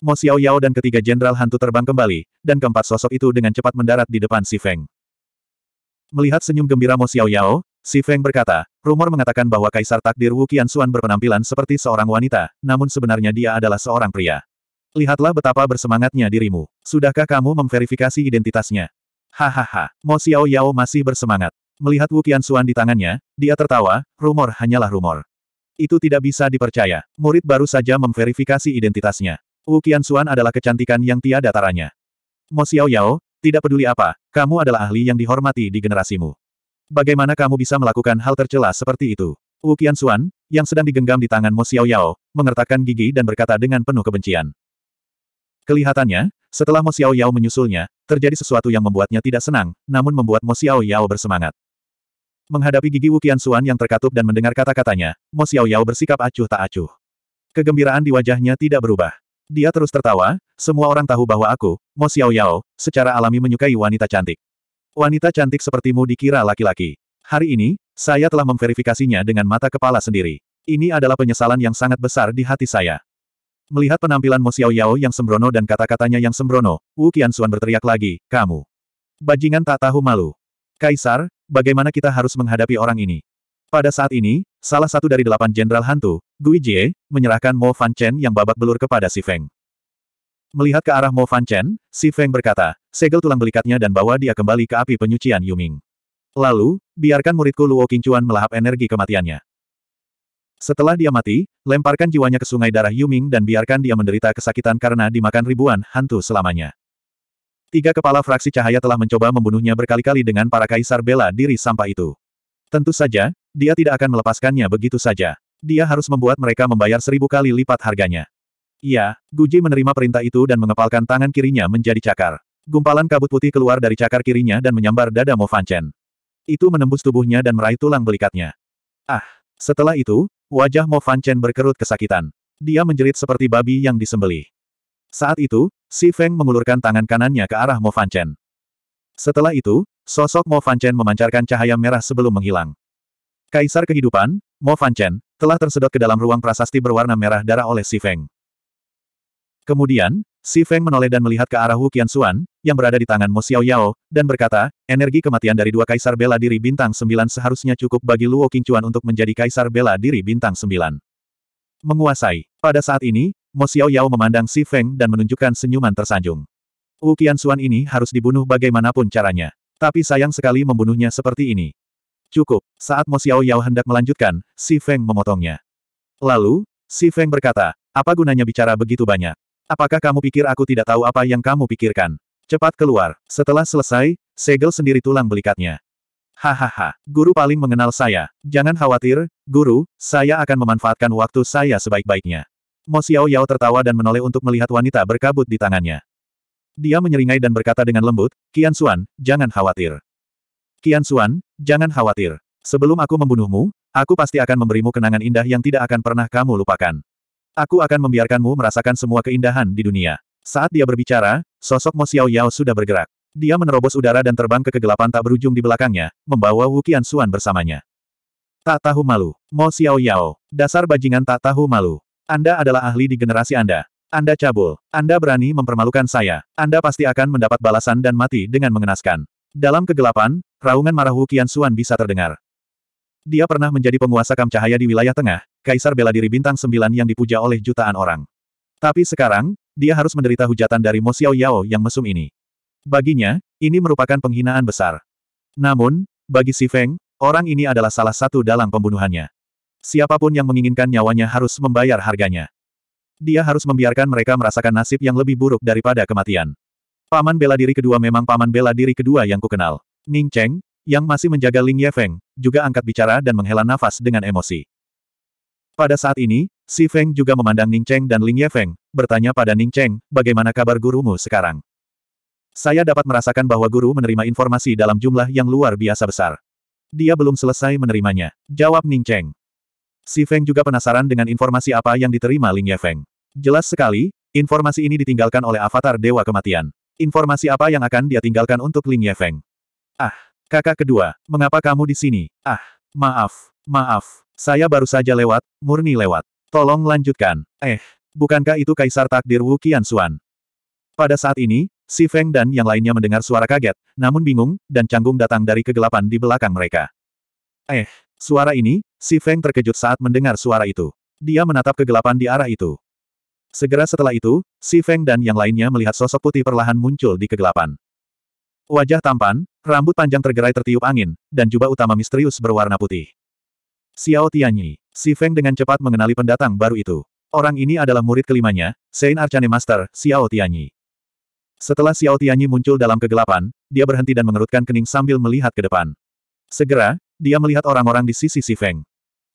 Mo Xiao Yao dan ketiga jenderal hantu terbang kembali, dan keempat sosok itu dengan cepat mendarat di depan Si Feng. Melihat senyum gembira Mo Xiao Yao, Si Feng berkata, rumor mengatakan bahwa Kaisar Takdir Wu Xuan berpenampilan seperti seorang wanita, namun sebenarnya dia adalah seorang pria. Lihatlah betapa bersemangatnya dirimu. Sudahkah kamu memverifikasi identitasnya? Hahaha, Mo Xiao Yao masih bersemangat. Melihat Wu Xuan di tangannya, dia tertawa, rumor hanyalah rumor. Itu tidak bisa dipercaya. Murid baru saja memverifikasi identitasnya. Wu Qianxuan adalah kecantikan yang tiada taranya. Mo Xiao Yao, tidak peduli apa, kamu adalah ahli yang dihormati di generasimu. Bagaimana kamu bisa melakukan hal tercela seperti itu? Wu Qianxuan, yang sedang digenggam di tangan Mo Xiao Yao, mengertakkan gigi dan berkata dengan penuh kebencian. Kelihatannya, setelah Mo Xiao Yao menyusulnya, terjadi sesuatu yang membuatnya tidak senang, namun membuat Mo Xiao Yao bersemangat. Menghadapi gigi Wu Qianxuan yang terkatup dan mendengar kata-katanya, Mo Xiao Yao bersikap acuh tak acuh. Kegembiraan di wajahnya tidak berubah. Dia terus tertawa, semua orang tahu bahwa aku, Mo Xiao Yao, secara alami menyukai wanita cantik. Wanita cantik sepertimu dikira laki-laki. Hari ini, saya telah memverifikasinya dengan mata kepala sendiri. Ini adalah penyesalan yang sangat besar di hati saya. Melihat penampilan Mo Xiao Yao yang sembrono dan kata-katanya yang sembrono, Wu Qianxuan berteriak lagi, kamu. Bajingan tak tahu malu. Kaisar, bagaimana kita harus menghadapi orang ini? Pada saat ini, salah satu dari delapan jenderal hantu, Gui Jie, menyerahkan Mo Fan Chen yang babak belur kepada Si Feng. Melihat ke arah Mo Fan Chen, Si Feng berkata, segel tulang belikatnya dan bawa dia kembali ke api penyucian Yuming. Lalu, biarkan muridku Luo Qingchuan melahap energi kematiannya. Setelah dia mati, lemparkan jiwanya ke sungai darah Yuming dan biarkan dia menderita kesakitan karena dimakan ribuan hantu selamanya. Tiga kepala fraksi cahaya telah mencoba membunuhnya berkali-kali dengan para kaisar bela diri sampah itu. Tentu saja, dia tidak akan melepaskannya begitu saja. Dia harus membuat mereka membayar seribu kali lipat harganya. Iya, Guji menerima perintah itu dan mengepalkan tangan kirinya menjadi cakar. Gumpalan kabut putih keluar dari cakar kirinya dan menyambar dada Mo Fan Chen. Itu menembus tubuhnya dan meraih tulang belikatnya. Ah! Setelah itu, wajah Mo Fan Chen berkerut kesakitan. Dia menjerit seperti babi yang disembeli. Saat itu, Si Feng mengulurkan tangan kanannya ke arah Mo Fan Chen. Setelah itu, sosok Mo Fan Chen memancarkan cahaya merah sebelum menghilang. Kaisar kehidupan, Mo Fan Chen, telah tersedot ke dalam ruang prasasti berwarna merah darah oleh Si Feng. Kemudian, Si Feng menoleh dan melihat ke arah Wu Qianxuan, yang berada di tangan Mo Xiao Yao, dan berkata, energi kematian dari dua kaisar bela diri bintang Sembilan seharusnya cukup bagi Luo Qingchuan untuk menjadi kaisar bela diri bintang Sembilan." Menguasai. Pada saat ini, Mo Xiao Yao memandang Si Feng dan menunjukkan senyuman tersanjung. Wu Qianxuan ini harus dibunuh bagaimanapun caranya. Tapi sayang sekali membunuhnya seperti ini. Cukup, saat Mo Xiao Yao hendak melanjutkan, Si Feng memotongnya. Lalu, Si Feng berkata, apa gunanya bicara begitu banyak? Apakah kamu pikir aku tidak tahu apa yang kamu pikirkan? Cepat keluar. Setelah selesai, segel sendiri tulang belikatnya. Hahaha, guru paling mengenal saya. Jangan khawatir, guru, saya akan memanfaatkan waktu saya sebaik-baiknya. Mo Xiao Yao tertawa dan menoleh untuk melihat wanita berkabut di tangannya. Dia menyeringai dan berkata dengan lembut, Kian Xuan, jangan khawatir. Kian Suan, jangan khawatir. Sebelum aku membunuhmu, aku pasti akan memberimu kenangan indah yang tidak akan pernah kamu lupakan. Aku akan membiarkanmu merasakan semua keindahan di dunia. Saat dia berbicara, sosok Mo Xiao Yao sudah bergerak. Dia menerobos udara dan terbang ke kegelapan tak berujung di belakangnya, membawa Wu Qian Suan bersamanya. Tak tahu malu. Mo Xiao Yao. Dasar bajingan tak tahu malu. Anda adalah ahli di generasi Anda. Anda cabul. Anda berani mempermalukan saya. Anda pasti akan mendapat balasan dan mati dengan mengenaskan. Dalam kegelapan, Raungan marah Wu Qianxuan bisa terdengar. Dia pernah menjadi penguasa kam cahaya di wilayah tengah, kaisar bela diri bintang sembilan yang dipuja oleh jutaan orang. Tapi sekarang, dia harus menderita hujatan dari Mo Xiao Yao yang mesum ini. Baginya, ini merupakan penghinaan besar. Namun, bagi Si Feng, orang ini adalah salah satu dalang pembunuhannya. Siapapun yang menginginkan nyawanya harus membayar harganya. Dia harus membiarkan mereka merasakan nasib yang lebih buruk daripada kematian. Paman bela diri kedua memang paman bela diri kedua yang kukenal. Ning Cheng, yang masih menjaga Ling Yefeng, juga angkat bicara dan menghela nafas dengan emosi. Pada saat ini, Si Feng juga memandang Ning Cheng dan Ling Yefeng, bertanya pada Ning Cheng, bagaimana kabar gurumu sekarang? Saya dapat merasakan bahwa guru menerima informasi dalam jumlah yang luar biasa besar. Dia belum selesai menerimanya, jawab Ning Cheng. Si Feng juga penasaran dengan informasi apa yang diterima Ling Yefeng. Jelas sekali, informasi ini ditinggalkan oleh avatar Dewa Kematian. Informasi apa yang akan dia tinggalkan untuk Ling Yefeng? Ah, kakak kedua, mengapa kamu di sini? Ah, maaf, maaf, saya baru saja lewat, murni lewat. Tolong lanjutkan. Eh, bukankah itu Kaisar Takdir Wu Qianxuan? Pada saat ini, Si Feng dan yang lainnya mendengar suara kaget, namun bingung, dan canggung datang dari kegelapan di belakang mereka. Eh, suara ini, Si Feng terkejut saat mendengar suara itu. Dia menatap kegelapan di arah itu. Segera setelah itu, Si Feng dan yang lainnya melihat sosok putih perlahan muncul di kegelapan. Wajah tampan, Rambut panjang tergerai tertiup angin, dan jubah utama misterius berwarna putih. Xiao Tianyi, Si Feng dengan cepat mengenali pendatang baru itu. Orang ini adalah murid kelimanya, Sein Arcane Master, Xiao Tianyi. Setelah Xiao Tianyi muncul dalam kegelapan, dia berhenti dan mengerutkan kening sambil melihat ke depan. Segera, dia melihat orang-orang di sisi Si Feng.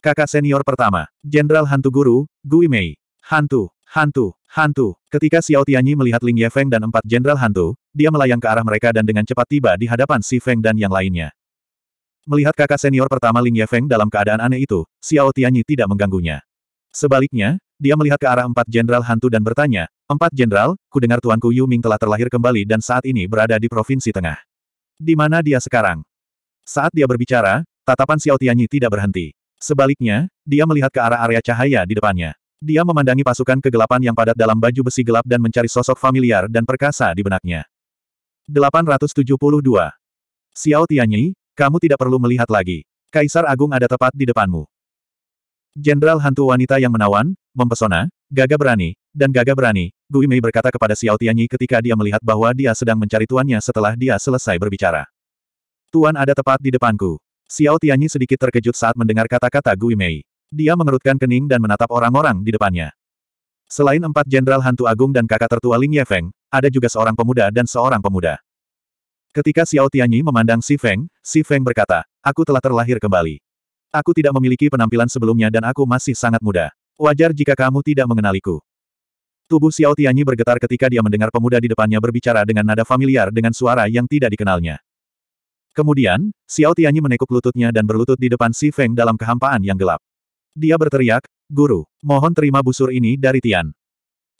Kakak senior pertama, Jenderal Hantu Guru, Gui Mei. Hantu, hantu, hantu. Ketika Xiao Tianyi melihat Ling Yefeng dan empat jenderal hantu, dia melayang ke arah mereka dan dengan cepat tiba di hadapan Si Feng dan yang lainnya. Melihat kakak senior pertama Ling Yefeng dalam keadaan aneh itu, Xiao Tianyi tidak mengganggunya. Sebaliknya, dia melihat ke arah empat jenderal hantu dan bertanya, Empat jenderal, ku dengar tuanku Yu Ming telah terlahir kembali dan saat ini berada di Provinsi Tengah. Di mana dia sekarang? Saat dia berbicara, tatapan Xiao Tianyi tidak berhenti. Sebaliknya, dia melihat ke arah area cahaya di depannya. Dia memandangi pasukan kegelapan yang padat dalam baju besi gelap dan mencari sosok familiar dan perkasa di benaknya. 872. Xiao Tianyi, kamu tidak perlu melihat lagi. Kaisar Agung ada tepat di depanmu. Jenderal hantu wanita yang menawan, mempesona, gagah berani, dan gagah berani, Gui Mei berkata kepada Xiao Tianyi ketika dia melihat bahwa dia sedang mencari tuannya setelah dia selesai berbicara. Tuan ada tepat di depanku. Xiao Tianyi sedikit terkejut saat mendengar kata-kata Gui Mei. Dia mengerutkan kening dan menatap orang-orang di depannya. Selain empat jenderal hantu agung dan kakak tertua Ling Yefeng, ada juga seorang pemuda dan seorang pemuda. Ketika Xiao Tianyi memandang Si Feng, Si Feng berkata, aku telah terlahir kembali. Aku tidak memiliki penampilan sebelumnya dan aku masih sangat muda. Wajar jika kamu tidak mengenaliku. Tubuh Xiao Tianyi bergetar ketika dia mendengar pemuda di depannya berbicara dengan nada familiar dengan suara yang tidak dikenalnya. Kemudian, Xiao Tianyi menekuk lututnya dan berlutut di depan Si Feng dalam kehampaan yang gelap. Dia berteriak, Guru, mohon terima busur ini dari Tian.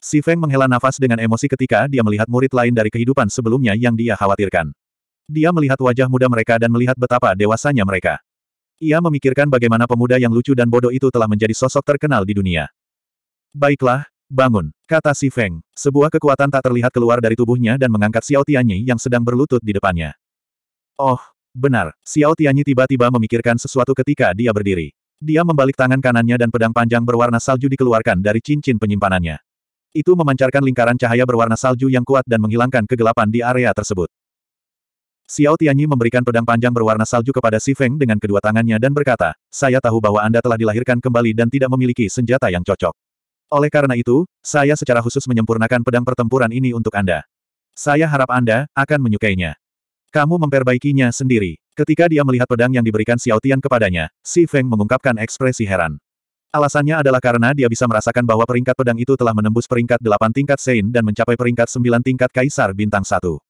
Si Feng menghela nafas dengan emosi ketika dia melihat murid lain dari kehidupan sebelumnya yang dia khawatirkan. Dia melihat wajah muda mereka dan melihat betapa dewasanya mereka. Ia memikirkan bagaimana pemuda yang lucu dan bodoh itu telah menjadi sosok terkenal di dunia. Baiklah, bangun, kata si Feng. Sebuah kekuatan tak terlihat keluar dari tubuhnya dan mengangkat Xiao Tianyi yang sedang berlutut di depannya. Oh, benar, Xiao Tianyi tiba-tiba memikirkan sesuatu ketika dia berdiri. Dia membalik tangan kanannya dan pedang panjang berwarna salju dikeluarkan dari cincin penyimpanannya. Itu memancarkan lingkaran cahaya berwarna salju yang kuat dan menghilangkan kegelapan di area tersebut. Xiao Tianyi memberikan pedang panjang berwarna salju kepada Si Feng dengan kedua tangannya dan berkata, saya tahu bahwa Anda telah dilahirkan kembali dan tidak memiliki senjata yang cocok. Oleh karena itu, saya secara khusus menyempurnakan pedang pertempuran ini untuk Anda. Saya harap Anda akan menyukainya. Kamu memperbaikinya sendiri. Ketika dia melihat pedang yang diberikan Xiao Tian kepadanya, Si Feng mengungkapkan ekspresi heran. Alasannya adalah karena dia bisa merasakan bahwa peringkat pedang itu telah menembus peringkat 8 tingkat Sein dan mencapai peringkat 9 tingkat Kaisar Bintang Satu.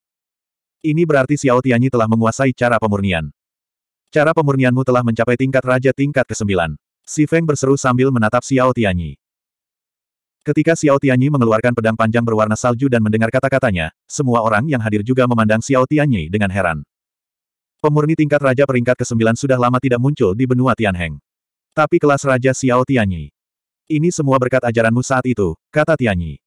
Ini berarti Xiao Tianyi telah menguasai cara pemurnian. Cara pemurnianmu telah mencapai tingkat Raja tingkat ke-9. Si Feng berseru sambil menatap Xiao Tianyi. Ketika Xiao Tianyi mengeluarkan pedang panjang berwarna salju dan mendengar kata-katanya, semua orang yang hadir juga memandang Xiao Tianyi dengan heran. Pemurni tingkat Raja peringkat ke-9 sudah lama tidak muncul di benua Tianheng. Tapi kelas Raja Xiao Tianyi. Ini semua berkat ajaranmu saat itu, kata Tianyi.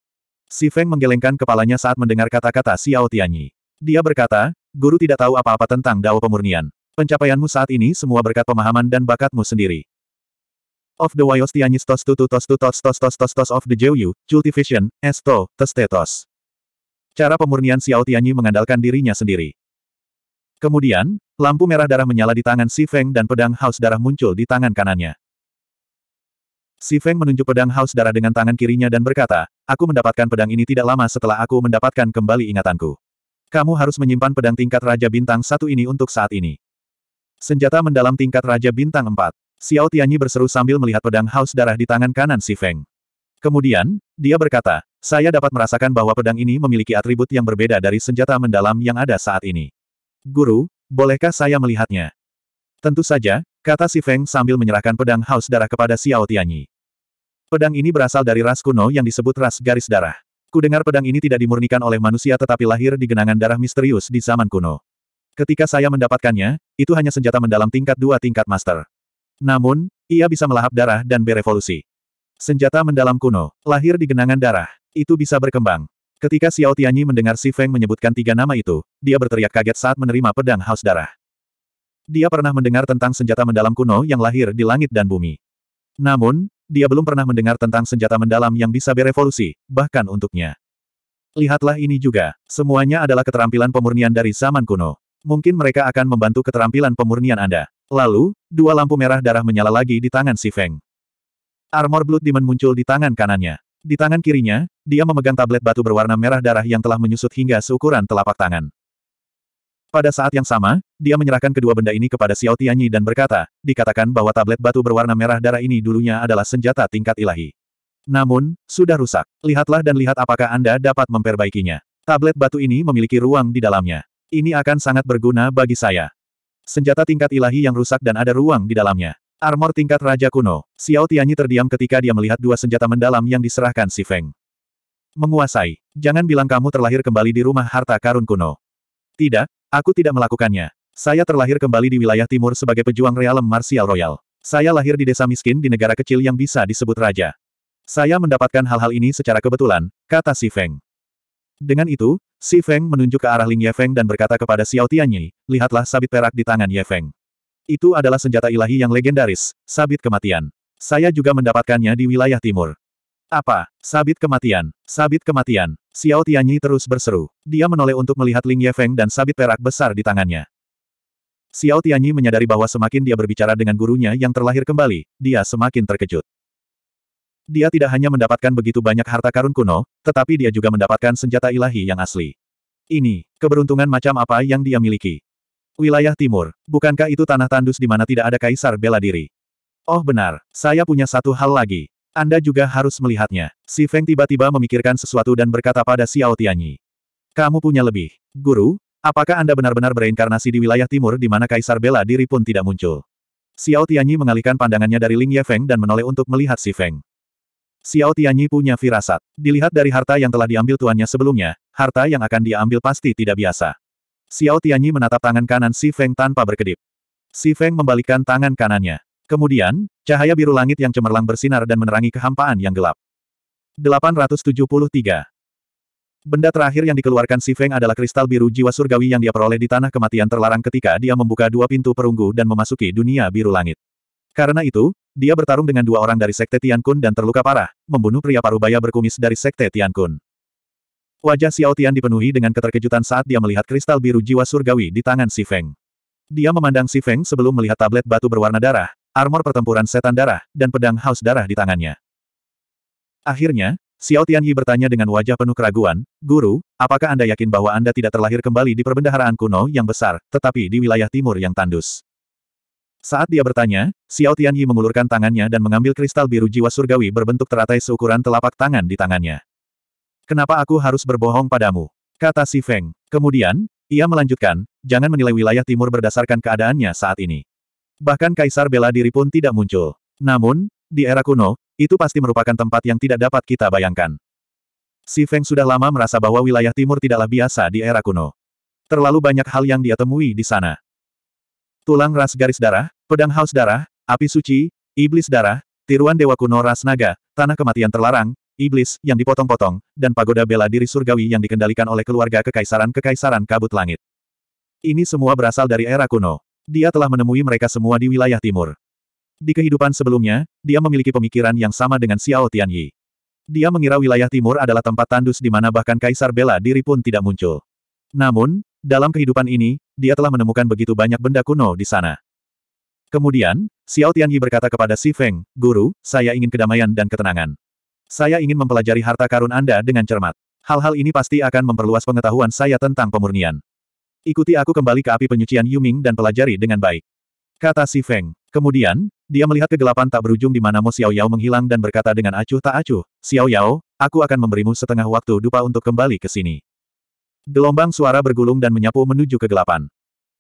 Si Feng menggelengkan kepalanya saat mendengar kata-kata Xiao Tianyi. Dia berkata, guru tidak tahu apa-apa tentang Dao Pemurnian. Pencapaianmu saat ini semua berkat pemahaman dan bakatmu sendiri of the Wyostianis tos tutu tos tutos tos tos tos tos of the Jiuyu, cultivation, esto, testetos. Cara pemurnian Xiao Tianyi mengandalkan dirinya sendiri. Kemudian, lampu merah darah menyala di tangan Si Feng dan pedang haus darah muncul di tangan kanannya. Si Feng menunjuk pedang haus darah dengan tangan kirinya dan berkata, aku mendapatkan pedang ini tidak lama setelah aku mendapatkan kembali ingatanku. Kamu harus menyimpan pedang tingkat Raja Bintang satu ini untuk saat ini. Senjata mendalam tingkat Raja Bintang 4. Xiao Tianyi berseru sambil melihat pedang haus darah di tangan kanan Si Feng. Kemudian, dia berkata, saya dapat merasakan bahwa pedang ini memiliki atribut yang berbeda dari senjata mendalam yang ada saat ini. Guru, bolehkah saya melihatnya? Tentu saja, kata Si Feng sambil menyerahkan pedang haus darah kepada Xiao Tianyi. Pedang ini berasal dari ras kuno yang disebut ras garis darah. Kudengar pedang ini tidak dimurnikan oleh manusia tetapi lahir di genangan darah misterius di zaman kuno. Ketika saya mendapatkannya, itu hanya senjata mendalam tingkat dua tingkat master. Namun, ia bisa melahap darah dan berevolusi. Senjata mendalam kuno, lahir di genangan darah, itu bisa berkembang. Ketika Xiao Tianyi mendengar Si Feng menyebutkan tiga nama itu, dia berteriak kaget saat menerima pedang haus darah. Dia pernah mendengar tentang senjata mendalam kuno yang lahir di langit dan bumi. Namun, dia belum pernah mendengar tentang senjata mendalam yang bisa berevolusi, bahkan untuknya. Lihatlah ini juga, semuanya adalah keterampilan pemurnian dari zaman kuno. Mungkin mereka akan membantu keterampilan pemurnian Anda. Lalu, dua lampu merah darah menyala lagi di tangan si Feng. Armor Blood Demon muncul di tangan kanannya. Di tangan kirinya, dia memegang tablet batu berwarna merah darah yang telah menyusut hingga seukuran telapak tangan. Pada saat yang sama, dia menyerahkan kedua benda ini kepada Xiao Tianyi dan berkata, dikatakan bahwa tablet batu berwarna merah darah ini dulunya adalah senjata tingkat ilahi. Namun, sudah rusak. Lihatlah dan lihat apakah Anda dapat memperbaikinya. Tablet batu ini memiliki ruang di dalamnya. Ini akan sangat berguna bagi saya. Senjata tingkat ilahi yang rusak dan ada ruang di dalamnya. Armor tingkat Raja Kuno. Xiao Tianyi terdiam ketika dia melihat dua senjata mendalam yang diserahkan si Feng. Menguasai. Jangan bilang kamu terlahir kembali di rumah harta karun kuno. Tidak, aku tidak melakukannya. Saya terlahir kembali di wilayah timur sebagai pejuang realem martial royal. Saya lahir di desa miskin di negara kecil yang bisa disebut raja. Saya mendapatkan hal-hal ini secara kebetulan, kata si Feng. Dengan itu, Si Feng menunjuk ke arah Ling Yefeng dan berkata kepada Xiao Tianyi, lihatlah sabit perak di tangan Yefeng. Itu adalah senjata ilahi yang legendaris, sabit kematian. Saya juga mendapatkannya di wilayah timur. Apa? Sabit kematian. Sabit kematian. Xiao Tianyi terus berseru. Dia menoleh untuk melihat Ling Yefeng dan sabit perak besar di tangannya. Xiao Tianyi menyadari bahwa semakin dia berbicara dengan gurunya yang terlahir kembali, dia semakin terkejut. Dia tidak hanya mendapatkan begitu banyak harta karun kuno, tetapi dia juga mendapatkan senjata ilahi yang asli. Ini, keberuntungan macam apa yang dia miliki? Wilayah timur, bukankah itu tanah tandus di mana tidak ada kaisar bela diri? Oh benar, saya punya satu hal lagi. Anda juga harus melihatnya. Si Feng tiba-tiba memikirkan sesuatu dan berkata pada Xiao Tianyi. Kamu punya lebih. Guru, apakah Anda benar-benar bereinkarnasi di wilayah timur di mana kaisar bela diri pun tidak muncul? Xiao Tianyi mengalihkan pandangannya dari Ling Ye Feng dan menoleh untuk melihat Si Feng. Xiao Tianyi punya firasat. Dilihat dari harta yang telah diambil tuannya sebelumnya, harta yang akan dia ambil pasti tidak biasa. Xiao Tianyi menatap tangan kanan Si Feng tanpa berkedip. Si Feng membalikkan tangan kanannya. Kemudian, cahaya biru langit yang cemerlang bersinar dan menerangi kehampaan yang gelap. 873. Benda terakhir yang dikeluarkan Si Feng adalah kristal biru jiwa surgawi yang dia peroleh di tanah kematian terlarang ketika dia membuka dua pintu perunggu dan memasuki dunia biru langit. Karena itu, dia bertarung dengan dua orang dari Sekte Tian Kun dan terluka parah, membunuh pria parubaya berkumis dari Sekte Tian Kun. Wajah Xiao Tian dipenuhi dengan keterkejutan saat dia melihat kristal biru jiwa surgawi di tangan Si Feng. Dia memandang Si Feng sebelum melihat tablet batu berwarna darah, armor pertempuran setan darah, dan pedang haus darah di tangannya. Akhirnya, Xiao Tian Yi bertanya dengan wajah penuh keraguan, Guru, apakah Anda yakin bahwa Anda tidak terlahir kembali di perbendaharaan kuno yang besar, tetapi di wilayah timur yang tandus? Saat dia bertanya, Xiao Tianyi mengulurkan tangannya dan mengambil kristal biru jiwa surgawi berbentuk teratai seukuran telapak tangan di tangannya. Kenapa aku harus berbohong padamu? Kata Si Feng. Kemudian, ia melanjutkan, jangan menilai wilayah timur berdasarkan keadaannya saat ini. Bahkan Kaisar bela diri pun tidak muncul. Namun, di era kuno, itu pasti merupakan tempat yang tidak dapat kita bayangkan. Si Feng sudah lama merasa bahwa wilayah timur tidaklah biasa di era kuno. Terlalu banyak hal yang dia temui di sana tulang ras garis darah, pedang haus darah, api suci, iblis darah, tiruan dewa kuno ras naga, tanah kematian terlarang, iblis yang dipotong-potong, dan pagoda bela diri surgawi yang dikendalikan oleh keluarga kekaisaran-kekaisaran kabut langit. Ini semua berasal dari era kuno. Dia telah menemui mereka semua di wilayah timur. Di kehidupan sebelumnya, dia memiliki pemikiran yang sama dengan Xiao Tianyi. Dia mengira wilayah timur adalah tempat tandus di mana bahkan kaisar bela diri pun tidak muncul. Namun, dalam kehidupan ini, dia telah menemukan begitu banyak benda kuno di sana. Kemudian, Xiao Tianyi berkata kepada Si Feng, Guru, saya ingin kedamaian dan ketenangan. Saya ingin mempelajari harta karun Anda dengan cermat. Hal-hal ini pasti akan memperluas pengetahuan saya tentang pemurnian. Ikuti aku kembali ke api penyucian Yuming dan pelajari dengan baik. Kata Si Feng. Kemudian, dia melihat kegelapan tak berujung di mana Mo Xiao Yao menghilang dan berkata dengan acuh tak acuh, Xiao Yao, aku akan memberimu setengah waktu dupa untuk kembali ke sini. Gelombang suara bergulung dan menyapu menuju kegelapan.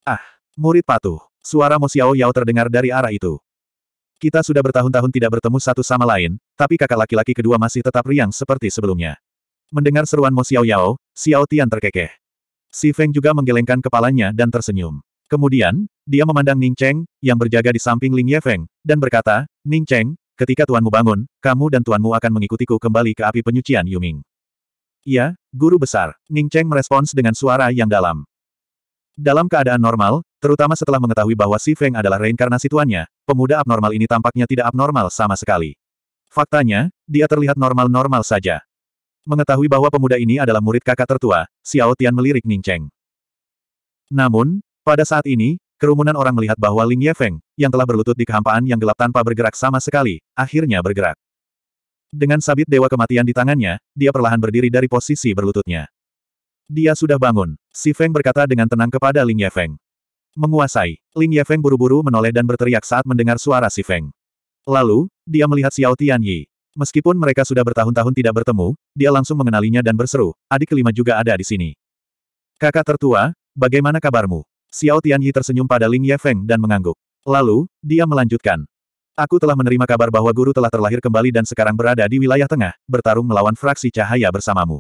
Ah, murid patuh. Suara Mo Xiao Yao terdengar dari arah itu. Kita sudah bertahun-tahun tidak bertemu satu sama lain, tapi kakak laki-laki kedua masih tetap riang seperti sebelumnya. Mendengar seruan Mo Xiao Yao, Xiao Tian terkekeh. Si Feng juga menggelengkan kepalanya dan tersenyum. Kemudian, dia memandang Ning Cheng, yang berjaga di samping Ling Ye Feng, dan berkata, Ning Cheng, ketika tuanmu bangun, kamu dan tuanmu akan mengikutiku kembali ke api penyucian Yuming. Iya, guru besar. Ning Cheng merespons dengan suara yang dalam. Dalam keadaan normal, terutama setelah mengetahui bahwa Si Feng adalah reinkarnasi tuannya, pemuda abnormal ini tampaknya tidak abnormal sama sekali. Faktanya, dia terlihat normal-normal saja. Mengetahui bahwa pemuda ini adalah murid kakak tertua, Xiao Tian melirik Ning Cheng. Namun, pada saat ini, kerumunan orang melihat bahwa Ling Yefeng, yang telah berlutut di kehampaan yang gelap tanpa bergerak sama sekali, akhirnya bergerak. Dengan sabit dewa kematian di tangannya, dia perlahan berdiri dari posisi berlututnya. Dia sudah bangun, Si Feng berkata dengan tenang kepada Ling Yefeng. Menguasai, Ling Yefeng buru-buru menoleh dan berteriak saat mendengar suara Si Feng. Lalu, dia melihat Xiao Tianyi. Meskipun mereka sudah bertahun-tahun tidak bertemu, dia langsung mengenalinya dan berseru, adik kelima juga ada di sini. Kakak tertua, bagaimana kabarmu? Xiao Tianyi tersenyum pada Ling Yefeng dan mengangguk. Lalu, dia melanjutkan, Aku telah menerima kabar bahwa guru telah terlahir kembali dan sekarang berada di wilayah tengah, bertarung melawan fraksi cahaya bersamamu.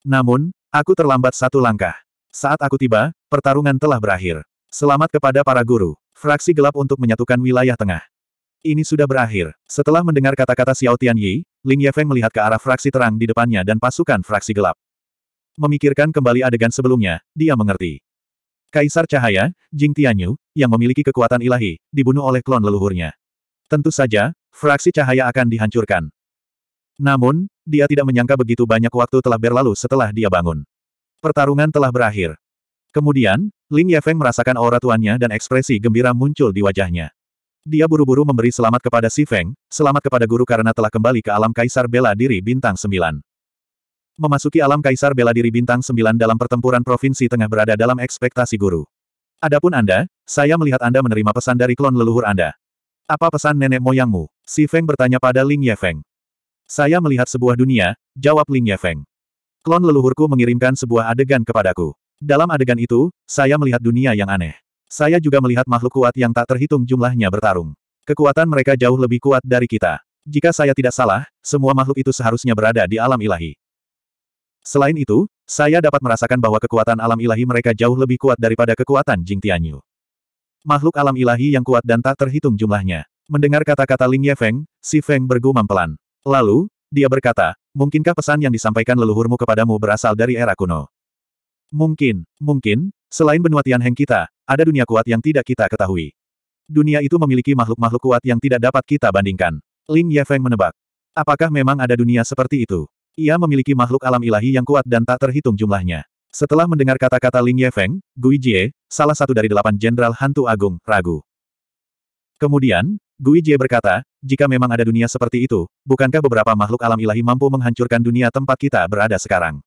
Namun, aku terlambat satu langkah. Saat aku tiba, pertarungan telah berakhir. Selamat kepada para guru, fraksi gelap untuk menyatukan wilayah tengah. Ini sudah berakhir. Setelah mendengar kata-kata Xiao Tianyi, Ling Yefeng melihat ke arah fraksi terang di depannya dan pasukan fraksi gelap. Memikirkan kembali adegan sebelumnya, dia mengerti. Kaisar Cahaya, Jing Tianyu, yang memiliki kekuatan ilahi, dibunuh oleh klon leluhurnya. Tentu saja, fraksi cahaya akan dihancurkan. Namun, dia tidak menyangka begitu banyak waktu telah berlalu setelah dia bangun. Pertarungan telah berakhir. Kemudian, Ling Yefeng merasakan aura tuannya dan ekspresi gembira muncul di wajahnya. Dia buru-buru memberi selamat kepada Si Feng, selamat kepada guru karena telah kembali ke alam kaisar bela diri bintang Sembilan. Memasuki alam kaisar bela diri bintang Sembilan dalam pertempuran provinsi tengah berada dalam ekspektasi guru. Adapun Anda, saya melihat Anda menerima pesan dari klon leluhur Anda. Apa pesan nenek moyangmu? Si Feng bertanya pada Ling Yefeng. Saya melihat sebuah dunia, jawab Ling Yefeng. Klon leluhurku mengirimkan sebuah adegan kepadaku. Dalam adegan itu, saya melihat dunia yang aneh. Saya juga melihat makhluk kuat yang tak terhitung jumlahnya bertarung. Kekuatan mereka jauh lebih kuat dari kita. Jika saya tidak salah, semua makhluk itu seharusnya berada di alam ilahi. Selain itu, saya dapat merasakan bahwa kekuatan alam ilahi mereka jauh lebih kuat daripada kekuatan Jing Tianyu. Makhluk alam ilahi yang kuat dan tak terhitung jumlahnya. Mendengar kata-kata Ling Yefeng, si Feng bergumam pelan. Lalu, dia berkata, mungkinkah pesan yang disampaikan leluhurmu kepadamu berasal dari era kuno? Mungkin, mungkin, selain benua Tianheng kita, ada dunia kuat yang tidak kita ketahui. Dunia itu memiliki makhluk-makhluk kuat yang tidak dapat kita bandingkan. Ling Yefeng menebak. Apakah memang ada dunia seperti itu? Ia memiliki makhluk alam ilahi yang kuat dan tak terhitung jumlahnya. Setelah mendengar kata-kata Ling Yefeng, Gui Jie, salah satu dari delapan jenderal hantu agung, ragu. Kemudian, Gui Jie berkata, jika memang ada dunia seperti itu, bukankah beberapa makhluk alam ilahi mampu menghancurkan dunia tempat kita berada sekarang?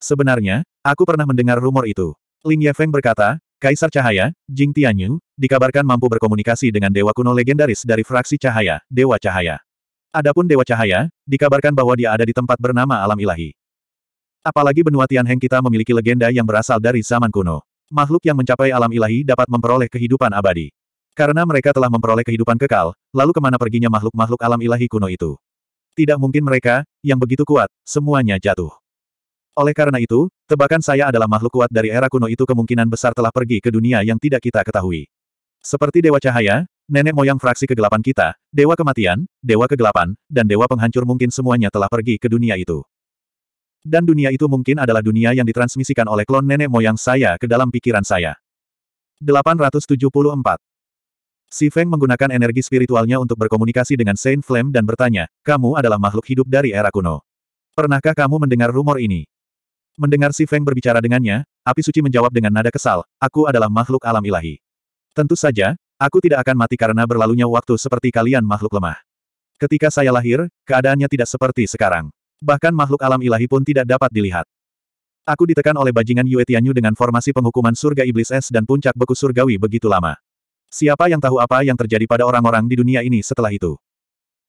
Sebenarnya, aku pernah mendengar rumor itu. Ling Yefeng berkata, Kaisar Cahaya, Jing Tianyu, dikabarkan mampu berkomunikasi dengan dewa kuno legendaris dari fraksi cahaya, Dewa Cahaya. Adapun Dewa Cahaya, dikabarkan bahwa dia ada di tempat bernama alam ilahi. Apalagi benua Tianheng kita memiliki legenda yang berasal dari zaman kuno. Makhluk yang mencapai alam ilahi dapat memperoleh kehidupan abadi. Karena mereka telah memperoleh kehidupan kekal, lalu kemana perginya makhluk-makhluk alam ilahi kuno itu? Tidak mungkin mereka, yang begitu kuat, semuanya jatuh. Oleh karena itu, tebakan saya adalah makhluk kuat dari era kuno itu kemungkinan besar telah pergi ke dunia yang tidak kita ketahui. Seperti Dewa Cahaya, nenek moyang fraksi kegelapan kita, Dewa Kematian, Dewa Kegelapan, dan Dewa Penghancur mungkin semuanya telah pergi ke dunia itu. Dan dunia itu mungkin adalah dunia yang ditransmisikan oleh klon nenek moyang saya ke dalam pikiran saya. 874. Si Feng menggunakan energi spiritualnya untuk berkomunikasi dengan Saint Flame dan bertanya, kamu adalah makhluk hidup dari era kuno. Pernahkah kamu mendengar rumor ini? Mendengar si Feng berbicara dengannya, api suci menjawab dengan nada kesal, aku adalah makhluk alam ilahi. Tentu saja, aku tidak akan mati karena berlalunya waktu seperti kalian makhluk lemah. Ketika saya lahir, keadaannya tidak seperti sekarang bahkan makhluk alam ilahi pun tidak dapat dilihat. Aku ditekan oleh bajingan Yue Tianyu dengan formasi penghukuman surga iblis es dan puncak beku surgawi begitu lama. Siapa yang tahu apa yang terjadi pada orang-orang di dunia ini setelah itu?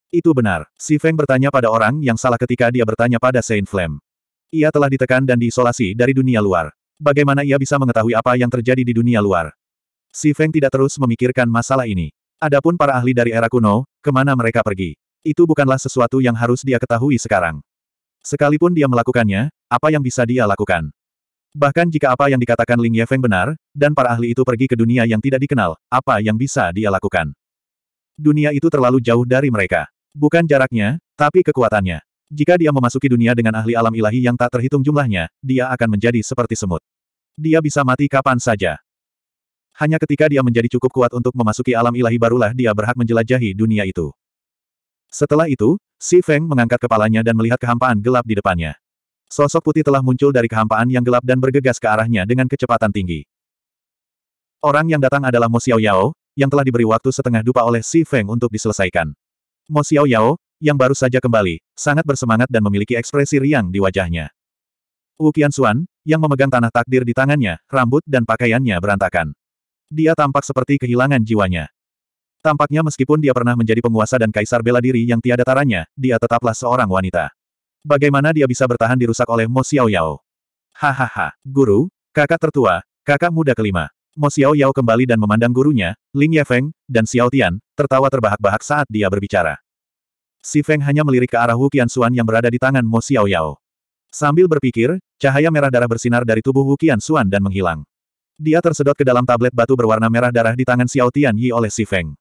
Itu benar. Si Feng bertanya pada orang yang salah ketika dia bertanya pada Saint Flame. Ia telah ditekan dan diisolasi dari dunia luar. Bagaimana ia bisa mengetahui apa yang terjadi di dunia luar? Si Feng tidak terus memikirkan masalah ini. Adapun para ahli dari era kuno, kemana mereka pergi? Itu bukanlah sesuatu yang harus dia ketahui sekarang. Sekalipun dia melakukannya, apa yang bisa dia lakukan? Bahkan jika apa yang dikatakan Ling Yefeng benar, dan para ahli itu pergi ke dunia yang tidak dikenal, apa yang bisa dia lakukan? Dunia itu terlalu jauh dari mereka. Bukan jaraknya, tapi kekuatannya. Jika dia memasuki dunia dengan ahli alam ilahi yang tak terhitung jumlahnya, dia akan menjadi seperti semut. Dia bisa mati kapan saja. Hanya ketika dia menjadi cukup kuat untuk memasuki alam ilahi barulah dia berhak menjelajahi dunia itu. Setelah itu, Si Feng mengangkat kepalanya dan melihat kehampaan gelap di depannya. Sosok putih telah muncul dari kehampaan yang gelap dan bergegas ke arahnya dengan kecepatan tinggi. Orang yang datang adalah Mo Xiao Yao, yang telah diberi waktu setengah dupa oleh Si Feng untuk diselesaikan. Mo Xiao Yao, yang baru saja kembali, sangat bersemangat dan memiliki ekspresi riang di wajahnya. Wu Qianxuan, yang memegang tanah takdir di tangannya, rambut dan pakaiannya berantakan. Dia tampak seperti kehilangan jiwanya. Tampaknya meskipun dia pernah menjadi penguasa dan kaisar bela diri yang tiada taranya, dia tetaplah seorang wanita. Bagaimana dia bisa bertahan dirusak oleh Mo Xiao Yao? Hahaha, guru, kakak tertua, kakak muda kelima. Mo Xiao Yao kembali dan memandang gurunya, Ling Yefeng, dan Xiao Tian, tertawa terbahak-bahak saat dia berbicara. Si Feng hanya melirik ke arah Wu Qiansuan yang berada di tangan Mo Xiao Yao. Sambil berpikir, cahaya merah darah bersinar dari tubuh Wu Qiansuan dan menghilang. Dia tersedot ke dalam tablet batu berwarna merah darah di tangan Xiao Tian Yi oleh Si Feng.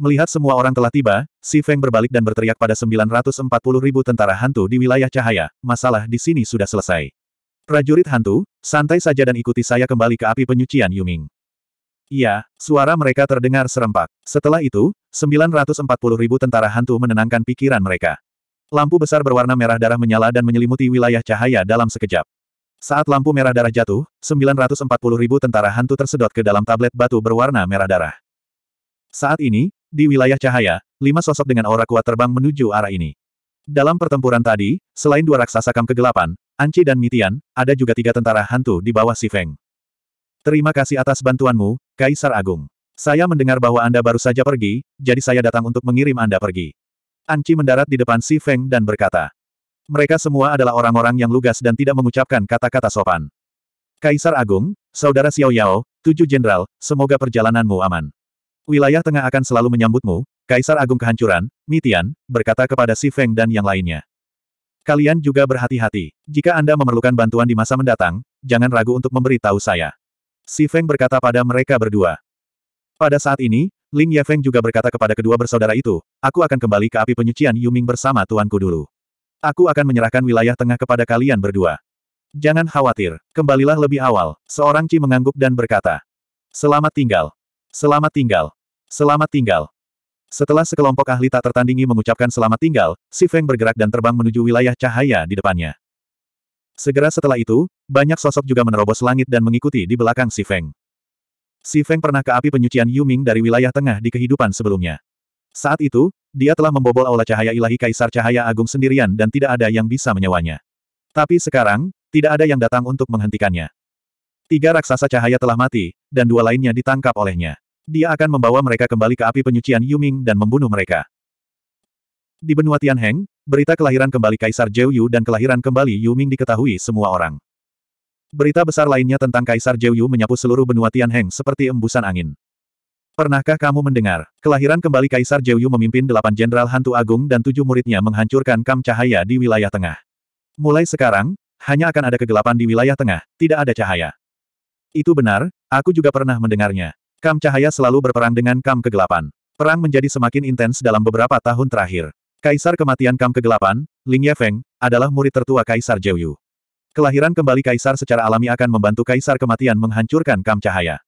Melihat semua orang telah tiba, Si Feng berbalik dan berteriak pada 940 ribu tentara hantu di wilayah cahaya, masalah di sini sudah selesai. Prajurit hantu, santai saja dan ikuti saya kembali ke api penyucian Yuming. Iya, suara mereka terdengar serempak. Setelah itu, 940 ribu tentara hantu menenangkan pikiran mereka. Lampu besar berwarna merah darah menyala dan menyelimuti wilayah cahaya dalam sekejap. Saat lampu merah darah jatuh, 940 ribu tentara hantu tersedot ke dalam tablet batu berwarna merah darah. Saat ini, di wilayah cahaya, lima sosok dengan aura kuat terbang menuju arah ini. Dalam pertempuran tadi, selain dua raksasa kam kegelapan, Anci dan Mitian, ada juga tiga tentara hantu di bawah si Feng. Terima kasih atas bantuanmu, Kaisar Agung. Saya mendengar bahwa Anda baru saja pergi, jadi saya datang untuk mengirim Anda pergi. Anci mendarat di depan si Feng dan berkata. Mereka semua adalah orang-orang yang lugas dan tidak mengucapkan kata-kata sopan. Kaisar Agung, Saudara Xiao Yao, Tujuh Jenderal, semoga perjalananmu aman. Wilayah tengah akan selalu menyambutmu, Kaisar Agung Kehancuran, Mitian, berkata kepada Si Feng dan yang lainnya. Kalian juga berhati-hati. Jika Anda memerlukan bantuan di masa mendatang, jangan ragu untuk memberitahu saya. Si Feng berkata pada mereka berdua. Pada saat ini, Ling Yefeng juga berkata kepada kedua bersaudara itu, aku akan kembali ke api penyucian Yuming bersama tuanku dulu. Aku akan menyerahkan wilayah tengah kepada kalian berdua. Jangan khawatir, kembalilah lebih awal. Seorang Ci mengangguk dan berkata. Selamat tinggal. Selamat tinggal. Selamat tinggal. Setelah sekelompok ahli tak tertandingi mengucapkan selamat tinggal, Si Feng bergerak dan terbang menuju wilayah cahaya di depannya. Segera setelah itu, banyak sosok juga menerobos langit dan mengikuti di belakang Si Feng. Si Feng pernah ke api penyucian Yuming dari wilayah tengah di kehidupan sebelumnya. Saat itu, dia telah membobol aula cahaya ilahi Kaisar Cahaya Agung sendirian dan tidak ada yang bisa menyewanya. Tapi sekarang, tidak ada yang datang untuk menghentikannya. Tiga raksasa cahaya telah mati, dan dua lainnya ditangkap olehnya. Dia akan membawa mereka kembali ke api penyucian Yuming dan membunuh mereka. Di benua Tianheng, berita kelahiran kembali Kaisar Yu dan kelahiran kembali Yuming diketahui semua orang. Berita besar lainnya tentang Kaisar Yu menyapu seluruh benua Tianheng seperti embusan angin. Pernahkah kamu mendengar, kelahiran kembali Kaisar Yu memimpin delapan jenderal hantu agung dan tujuh muridnya menghancurkan kam cahaya di wilayah tengah. Mulai sekarang, hanya akan ada kegelapan di wilayah tengah, tidak ada cahaya. Itu benar, aku juga pernah mendengarnya. Kam cahaya selalu berperang dengan kam kegelapan. Perang menjadi semakin intens dalam beberapa tahun terakhir. Kaisar kematian kam kegelapan, Ling Yefeng, adalah murid tertua Kaisar Jeyu. Kelahiran kembali Kaisar secara alami akan membantu Kaisar kematian menghancurkan kam cahaya.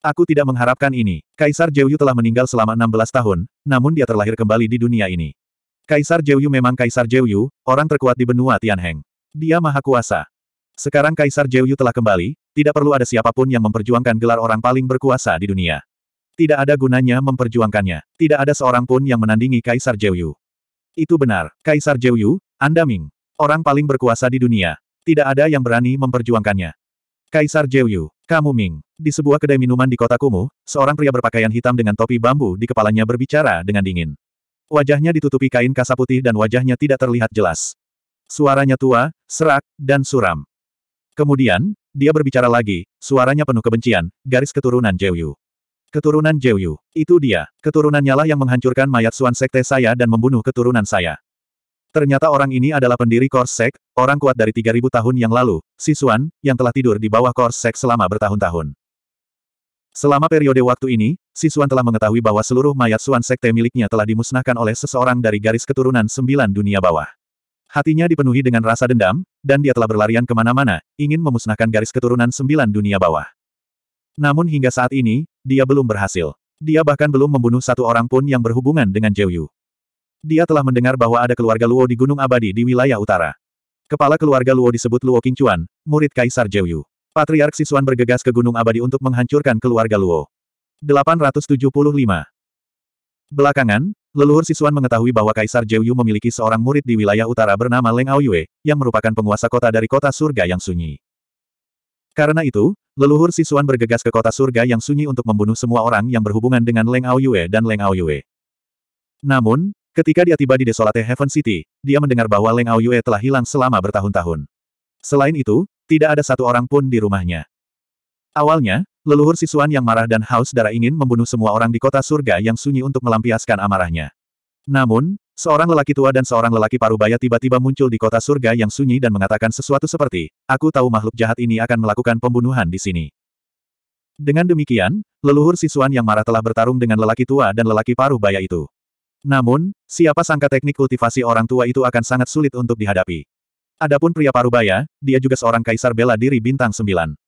Aku tidak mengharapkan ini. Kaisar Jeyu telah meninggal selama 16 tahun, namun dia terlahir kembali di dunia ini. Kaisar Jeyu memang Kaisar Jeyu, orang terkuat di benua Tianheng. Dia maha kuasa. Sekarang Kaisar Jeyu telah kembali, tidak perlu ada siapapun yang memperjuangkan gelar orang paling berkuasa di dunia. Tidak ada gunanya memperjuangkannya. Tidak ada seorang pun yang menandingi Kaisar Jeyu. Itu benar, Kaisar Jeyu, Anda Ming. Orang paling berkuasa di dunia. Tidak ada yang berani memperjuangkannya. Kaisar Jeyu, kamu Ming. Di sebuah kedai minuman di kota Kumu, seorang pria berpakaian hitam dengan topi bambu di kepalanya berbicara dengan dingin. Wajahnya ditutupi kain kasa putih dan wajahnya tidak terlihat jelas. Suaranya tua, serak, dan suram. Kemudian, dia berbicara lagi, suaranya penuh kebencian, garis keturunan Jeyu. Keturunan Jeyu, itu dia, keturunannya lah yang menghancurkan mayat Suan Sekte saya dan membunuh keturunan saya. Ternyata orang ini adalah pendiri Korsek, orang kuat dari 3000 tahun yang lalu, si Suan, yang telah tidur di bawah Korsek selama bertahun-tahun. Selama periode waktu ini, si Suan telah mengetahui bahwa seluruh mayat Suan Sekte miliknya telah dimusnahkan oleh seseorang dari garis keturunan sembilan dunia bawah. Hatinya dipenuhi dengan rasa dendam, dan dia telah berlarian kemana-mana, ingin memusnahkan garis keturunan sembilan dunia bawah. Namun hingga saat ini, dia belum berhasil. Dia bahkan belum membunuh satu orang pun yang berhubungan dengan Yu. Dia telah mendengar bahwa ada keluarga Luo di Gunung Abadi di wilayah utara. Kepala keluarga Luo disebut Luo Qingchuan, murid Kaisar Yu. Patriark Sisuan bergegas ke Gunung Abadi untuk menghancurkan keluarga Luo. 875 Belakangan, Leluhur Sisuan mengetahui bahwa Kaisar Jeuyu memiliki seorang murid di wilayah utara bernama Leng Aoyue, yang merupakan penguasa kota dari kota surga yang sunyi. Karena itu, leluhur Sisuan bergegas ke kota surga yang sunyi untuk membunuh semua orang yang berhubungan dengan Leng Aoyue dan Leng Aoyue. Namun, ketika dia tiba di Desolate Heaven City, dia mendengar bahwa Leng Aoyue telah hilang selama bertahun-tahun. Selain itu, tidak ada satu orang pun di rumahnya. Awalnya, Leluhur Sisuan yang marah dan haus darah ingin membunuh semua orang di kota surga yang sunyi untuk melampiaskan amarahnya. Namun, seorang lelaki tua dan seorang lelaki parubaya tiba-tiba muncul di kota surga yang sunyi dan mengatakan sesuatu seperti, aku tahu makhluk jahat ini akan melakukan pembunuhan di sini. Dengan demikian, leluhur Sisuan yang marah telah bertarung dengan lelaki tua dan lelaki parubaya itu. Namun, siapa sangka teknik kultivasi orang tua itu akan sangat sulit untuk dihadapi. Adapun pria parubaya, dia juga seorang kaisar bela diri bintang sembilan.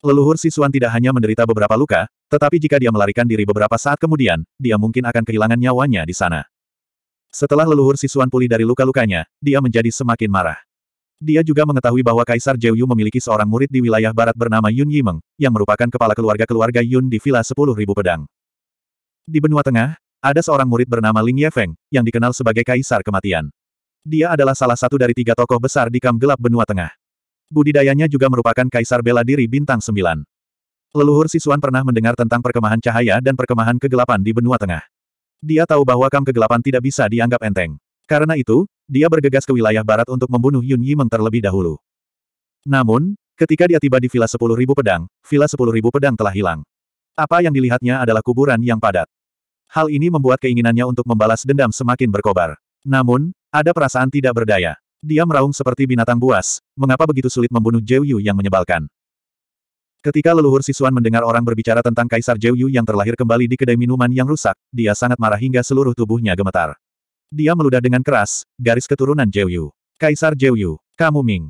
Leluhur Sisuan tidak hanya menderita beberapa luka, tetapi jika dia melarikan diri beberapa saat kemudian, dia mungkin akan kehilangan nyawanya di sana. Setelah leluhur Sisuan pulih dari luka-lukanya, dia menjadi semakin marah. Dia juga mengetahui bahwa Kaisar Yu memiliki seorang murid di wilayah barat bernama Yun Yimeng, yang merupakan kepala keluarga-keluarga Yun di Villa 10.000 Pedang. Di benua tengah, ada seorang murid bernama Ling Yefeng, yang dikenal sebagai Kaisar Kematian. Dia adalah salah satu dari tiga tokoh besar di Kam Gelap Benua Tengah. Budidayanya juga merupakan kaisar bela diri bintang sembilan. Leluhur Sisuan pernah mendengar tentang perkemahan cahaya dan perkemahan kegelapan di benua tengah. Dia tahu bahwa kam kegelapan tidak bisa dianggap enteng. Karena itu, dia bergegas ke wilayah barat untuk membunuh Yun Yimeng terlebih dahulu. Namun, ketika dia tiba di Villa 10.000 Pedang, Villa 10.000 Pedang telah hilang. Apa yang dilihatnya adalah kuburan yang padat. Hal ini membuat keinginannya untuk membalas dendam semakin berkobar. Namun, ada perasaan tidak berdaya. Dia meraung seperti binatang buas, mengapa begitu sulit membunuh Zhou Yu yang menyebalkan. Ketika leluhur Sisuan mendengar orang berbicara tentang Kaisar Zhou Yu yang terlahir kembali di kedai minuman yang rusak, dia sangat marah hingga seluruh tubuhnya gemetar. Dia meludah dengan keras, garis keturunan Zhou Yu. Kaisar Zhou Yu, kamu Ming.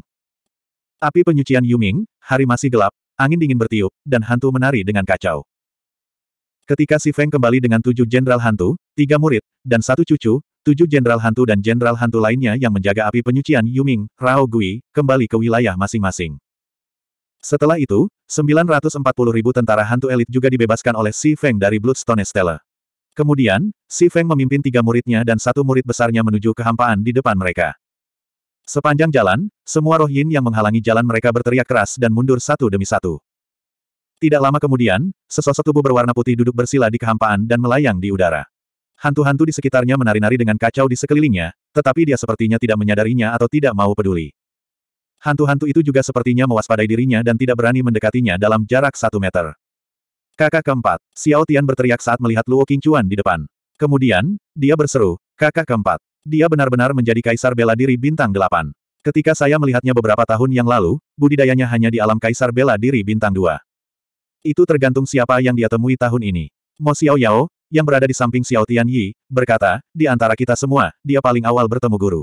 Api penyucian Yu Ming, hari masih gelap, angin dingin bertiup, dan hantu menari dengan kacau. Ketika Si Feng kembali dengan tujuh jenderal hantu, tiga murid, dan satu cucu, tujuh jenderal hantu dan jenderal hantu lainnya yang menjaga api penyucian Yuming, Rao Gui, kembali ke wilayah masing-masing. Setelah itu, 940 ribu tentara hantu elit juga dibebaskan oleh Si Feng dari Bloodstone Stella. Kemudian, Si Feng memimpin tiga muridnya dan satu murid besarnya menuju kehampaan di depan mereka. Sepanjang jalan, semua roh yin yang menghalangi jalan mereka berteriak keras dan mundur satu demi satu. Tidak lama kemudian, sesosok tubuh berwarna putih duduk bersila di kehampaan dan melayang di udara. Hantu-hantu di sekitarnya menari-nari dengan kacau di sekelilingnya, tetapi dia sepertinya tidak menyadarinya atau tidak mau peduli. Hantu-hantu itu juga sepertinya mewaspadai dirinya dan tidak berani mendekatinya dalam jarak satu meter. Kakak keempat, Xiao Tian berteriak saat melihat Luo Qingchuan di depan. Kemudian, dia berseru, kakak keempat. Dia benar-benar menjadi kaisar bela diri bintang delapan. Ketika saya melihatnya beberapa tahun yang lalu, budidayanya hanya di alam kaisar bela diri bintang dua. Itu tergantung siapa yang dia temui tahun ini. Mo Xiao Yao, yang berada di samping Xiao Tian Yi, berkata, di antara kita semua, dia paling awal bertemu guru.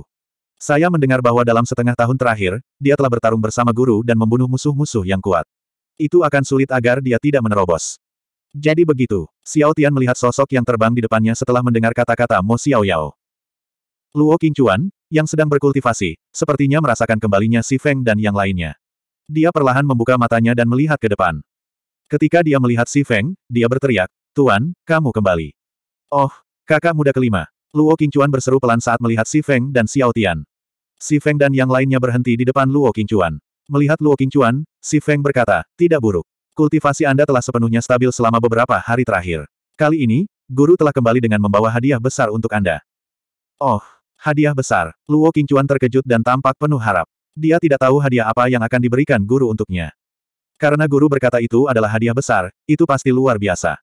Saya mendengar bahwa dalam setengah tahun terakhir, dia telah bertarung bersama guru dan membunuh musuh-musuh yang kuat. Itu akan sulit agar dia tidak menerobos. Jadi begitu, Xiao Tian melihat sosok yang terbang di depannya setelah mendengar kata-kata Mo Xiao Yao. Luo Qingchuan, yang sedang berkultivasi, sepertinya merasakan kembalinya Si Feng dan yang lainnya. Dia perlahan membuka matanya dan melihat ke depan. Ketika dia melihat Si Feng, dia berteriak, Tuan, kamu kembali. Oh, kakak muda kelima. Luo Qingchuan berseru pelan saat melihat Si Feng dan Xiao Tian. Si Feng dan yang lainnya berhenti di depan Luo Qingchuan. Melihat Luo Qingchuan, Si Feng berkata, tidak buruk. Kultivasi Anda telah sepenuhnya stabil selama beberapa hari terakhir. Kali ini, guru telah kembali dengan membawa hadiah besar untuk Anda. Oh, hadiah besar. Luo Qingchuan terkejut dan tampak penuh harap. Dia tidak tahu hadiah apa yang akan diberikan guru untuknya. Karena guru berkata itu adalah hadiah besar, itu pasti luar biasa.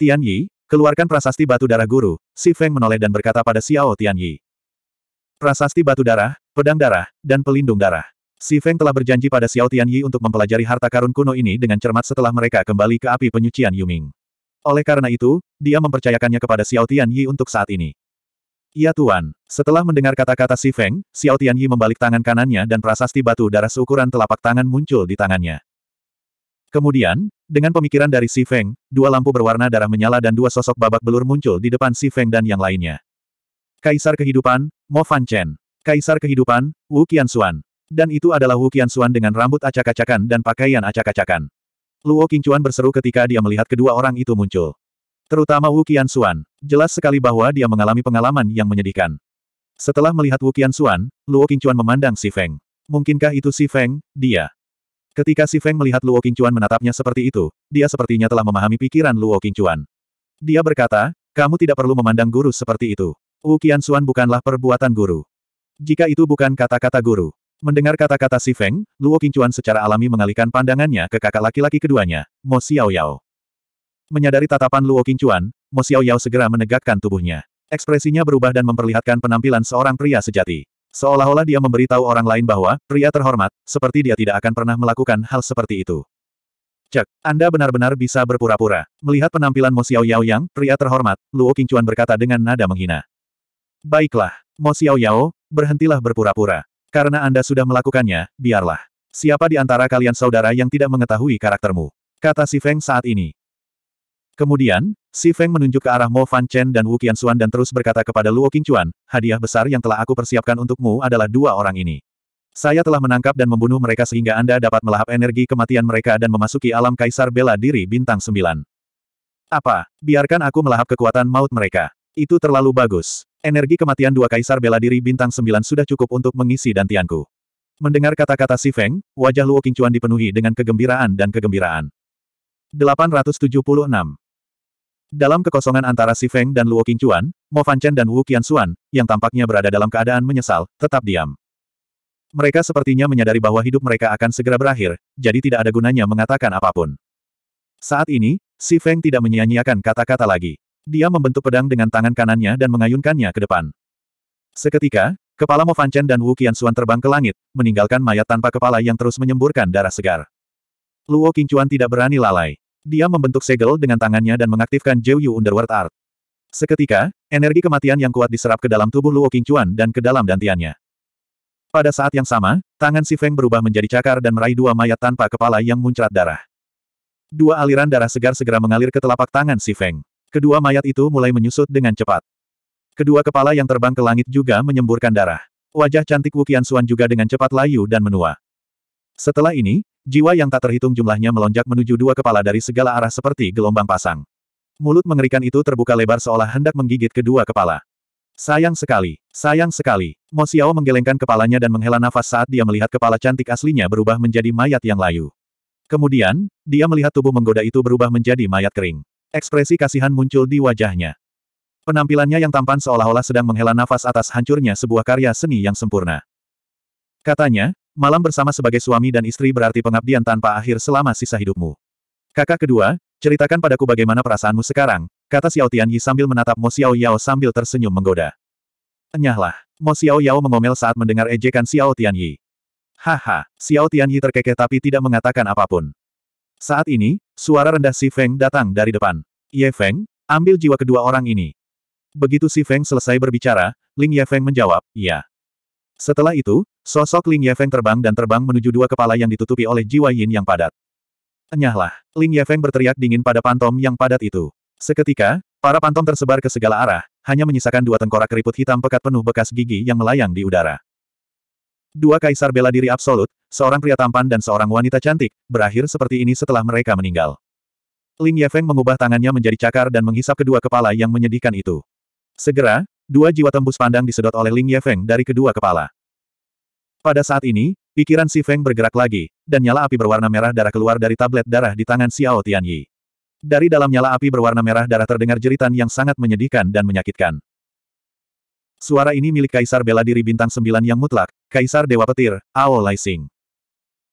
Tian Yi, keluarkan prasasti batu darah guru, Si Feng menoleh dan berkata pada Xiao Tian Yi. Prasasti batu darah, pedang darah, dan pelindung darah. Si Feng telah berjanji pada Xiao Tian Yi untuk mempelajari harta karun kuno ini dengan cermat setelah mereka kembali ke api penyucian Yuming. Oleh karena itu, dia mempercayakannya kepada Xiao Tian Yi untuk saat ini. Ya Tuan, setelah mendengar kata-kata Si Feng, Xiao Tian Yi membalik tangan kanannya dan prasasti batu darah seukuran telapak tangan muncul di tangannya. Kemudian, dengan pemikiran dari Si Feng, dua lampu berwarna darah menyala dan dua sosok babak belur muncul di depan Si Feng dan yang lainnya. Kaisar Kehidupan, Mo Fan Chen. Kaisar Kehidupan, Wu Qianxuan. Dan itu adalah Wu Qianxuan dengan rambut acak-acakan dan pakaian acak-acakan. Luo Qingchuan berseru ketika dia melihat kedua orang itu muncul. Terutama Wu Qianxuan, jelas sekali bahwa dia mengalami pengalaman yang menyedihkan. Setelah melihat Wu Qianxuan, Luo Qingchuan memandang Si Feng. Mungkinkah itu Si Feng, dia? Ketika Si Feng melihat Luo Qingchuan menatapnya seperti itu, dia sepertinya telah memahami pikiran Luo Qingchuan. Dia berkata, kamu tidak perlu memandang guru seperti itu. Wu Qianxuan bukanlah perbuatan guru. Jika itu bukan kata-kata guru. Mendengar kata-kata Si Feng, Luo Qingchuan secara alami mengalihkan pandangannya ke kakak laki-laki keduanya, Mo Xiaoyao. Menyadari tatapan Luo Qingchuan, Mo Xiaoyao segera menegakkan tubuhnya. Ekspresinya berubah dan memperlihatkan penampilan seorang pria sejati. Seolah-olah dia memberitahu orang lain bahwa, pria terhormat, seperti dia tidak akan pernah melakukan hal seperti itu. Cek, Anda benar-benar bisa berpura-pura. Melihat penampilan Mo Xiao Yao yang, pria terhormat, Luo Qingchuan berkata dengan nada menghina. Baiklah, Mo Xiao Yao, berhentilah berpura-pura. Karena Anda sudah melakukannya, biarlah. Siapa di antara kalian saudara yang tidak mengetahui karaktermu? Kata si Feng saat ini. Kemudian, Si Feng menunjuk ke arah Mo Fan Chen dan Wu Qianxuan dan terus berkata kepada Luo Qingchuan, hadiah besar yang telah aku persiapkan untukmu adalah dua orang ini. Saya telah menangkap dan membunuh mereka sehingga Anda dapat melahap energi kematian mereka dan memasuki alam kaisar bela diri bintang sembilan. Apa? Biarkan aku melahap kekuatan maut mereka. Itu terlalu bagus. Energi kematian dua kaisar bela diri bintang sembilan sudah cukup untuk mengisi dantianku. Mendengar kata-kata Si Feng, wajah Luo Qingchuan dipenuhi dengan kegembiraan dan kegembiraan. 876. Dalam kekosongan antara Si Feng dan Luo Qingchuan, Mo Fanchen dan Wu Qianxuan, yang tampaknya berada dalam keadaan menyesal, tetap diam. Mereka sepertinya menyadari bahwa hidup mereka akan segera berakhir, jadi tidak ada gunanya mengatakan apapun. Saat ini, Si Feng tidak menyia-nyiakan kata-kata lagi. Dia membentuk pedang dengan tangan kanannya dan mengayunkannya ke depan. Seketika, kepala Mo Fanchen dan Wu Qianxuan terbang ke langit, meninggalkan mayat tanpa kepala yang terus menyemburkan darah segar. Luo Qingchuan tidak berani lalai. Dia membentuk segel dengan tangannya dan mengaktifkan Jiu Underworld Art. Seketika, energi kematian yang kuat diserap ke dalam tubuh Luo Qingchuan dan ke dalam dantiannya. Pada saat yang sama, tangan Si Feng berubah menjadi cakar dan meraih dua mayat tanpa kepala yang muncrat darah. Dua aliran darah segar segera mengalir ke telapak tangan Si Feng. Kedua mayat itu mulai menyusut dengan cepat. Kedua kepala yang terbang ke langit juga menyemburkan darah. Wajah cantik Wu Qiansuan juga dengan cepat layu dan menua. Setelah ini, Jiwa yang tak terhitung jumlahnya melonjak menuju dua kepala dari segala arah seperti gelombang pasang. Mulut mengerikan itu terbuka lebar seolah hendak menggigit kedua kepala. Sayang sekali, sayang sekali. Mo Xiao menggelengkan kepalanya dan menghela nafas saat dia melihat kepala cantik aslinya berubah menjadi mayat yang layu. Kemudian, dia melihat tubuh menggoda itu berubah menjadi mayat kering. Ekspresi kasihan muncul di wajahnya. Penampilannya yang tampan seolah-olah sedang menghela nafas atas hancurnya sebuah karya seni yang sempurna. Katanya, Malam bersama sebagai suami dan istri berarti pengabdian tanpa akhir selama sisa hidupmu. Kakak kedua, ceritakan padaku bagaimana perasaanmu sekarang, kata Xiao Tianyi sambil menatap Mo Xiao Yao sambil tersenyum menggoda. Enyahlah, Mo Xiao Yao mengomel saat mendengar ejekan Xiao Tianyi. Haha, Xiao Tianyi terkekeh tapi tidak mengatakan apapun. Saat ini, suara rendah Si Feng datang dari depan. Ye Feng, ambil jiwa kedua orang ini. Begitu Si Feng selesai berbicara, Ling Ye Feng menjawab, iya. Setelah itu, sosok Ling Yefeng terbang dan terbang menuju dua kepala yang ditutupi oleh jiwa yin yang padat. Enyahlah, Ling Yefeng berteriak dingin pada pantom yang padat itu. Seketika, para pantom tersebar ke segala arah, hanya menyisakan dua tengkorak keriput hitam pekat penuh bekas gigi yang melayang di udara. Dua kaisar bela diri absolut, seorang pria tampan dan seorang wanita cantik, berakhir seperti ini setelah mereka meninggal. Ling Yefeng mengubah tangannya menjadi cakar dan menghisap kedua kepala yang menyedihkan itu. Segera, dua jiwa tembus pandang disedot oleh Ling Yefeng dari kedua kepala. Pada saat ini, pikiran Si Feng bergerak lagi, dan nyala api berwarna merah darah keluar dari tablet darah di tangan Xiao Tianyi. Dari dalam nyala api berwarna merah darah terdengar jeritan yang sangat menyedihkan dan menyakitkan. Suara ini milik Kaisar Bela Diri Bintang Sembilan yang mutlak, Kaisar Dewa Petir, Ao Lai Sing.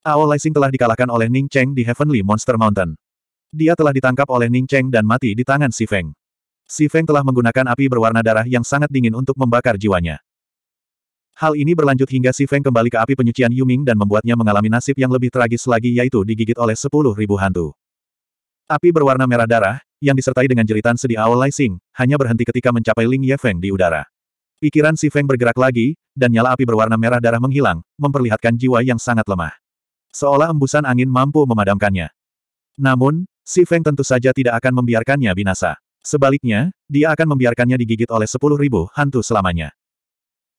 Ao Lai Sing telah dikalahkan oleh Ning Cheng di Heavenly Monster Mountain. Dia telah ditangkap oleh Ning Cheng dan mati di tangan Si Feng. Si Feng telah menggunakan api berwarna darah yang sangat dingin untuk membakar jiwanya. Hal ini berlanjut hingga Si Feng kembali ke api penyucian Yuming dan membuatnya mengalami nasib yang lebih tragis lagi yaitu digigit oleh sepuluh ribu hantu. Api berwarna merah darah, yang disertai dengan jeritan sedih Ao Lai Xing, hanya berhenti ketika mencapai Ling Ye Feng di udara. Pikiran Si Feng bergerak lagi, dan nyala api berwarna merah darah menghilang, memperlihatkan jiwa yang sangat lemah. Seolah embusan angin mampu memadamkannya. Namun, Si Feng tentu saja tidak akan membiarkannya binasa. Sebaliknya, dia akan membiarkannya digigit oleh sepuluh ribu hantu selamanya.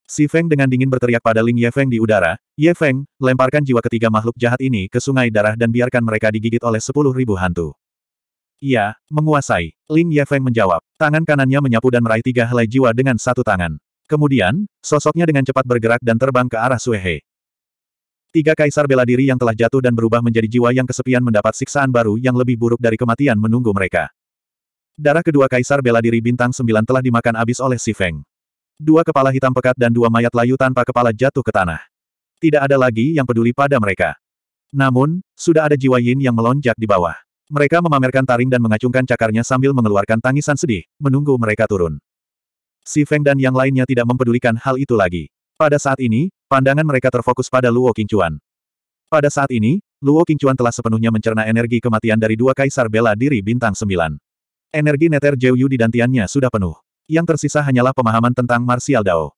Si Feng dengan dingin berteriak pada Ling Ye Feng di udara, Ye Feng, lemparkan jiwa ketiga makhluk jahat ini ke sungai darah dan biarkan mereka digigit oleh sepuluh ribu hantu. Ya, menguasai. Ling Ye Feng menjawab, tangan kanannya menyapu dan meraih tiga helai jiwa dengan satu tangan. Kemudian, sosoknya dengan cepat bergerak dan terbang ke arah Suehe. Tiga kaisar bela diri yang telah jatuh dan berubah menjadi jiwa yang kesepian mendapat siksaan baru yang lebih buruk dari kematian menunggu mereka. Darah kedua kaisar bela diri bintang sembilan telah dimakan habis oleh Si Feng. Dua kepala hitam pekat dan dua mayat layu tanpa kepala jatuh ke tanah. Tidak ada lagi yang peduli pada mereka. Namun, sudah ada jiwa Yin yang melonjak di bawah. Mereka memamerkan taring dan mengacungkan cakarnya sambil mengeluarkan tangisan sedih, menunggu mereka turun. Si Feng dan yang lainnya tidak mempedulikan hal itu lagi. Pada saat ini, pandangan mereka terfokus pada Luo Qingchuan. Pada saat ini, Luo Qingchuan telah sepenuhnya mencerna energi kematian dari dua kaisar bela diri bintang sembilan. Energi neter Jeyu di dantiannya sudah penuh. Yang tersisa hanyalah pemahaman tentang martial dao.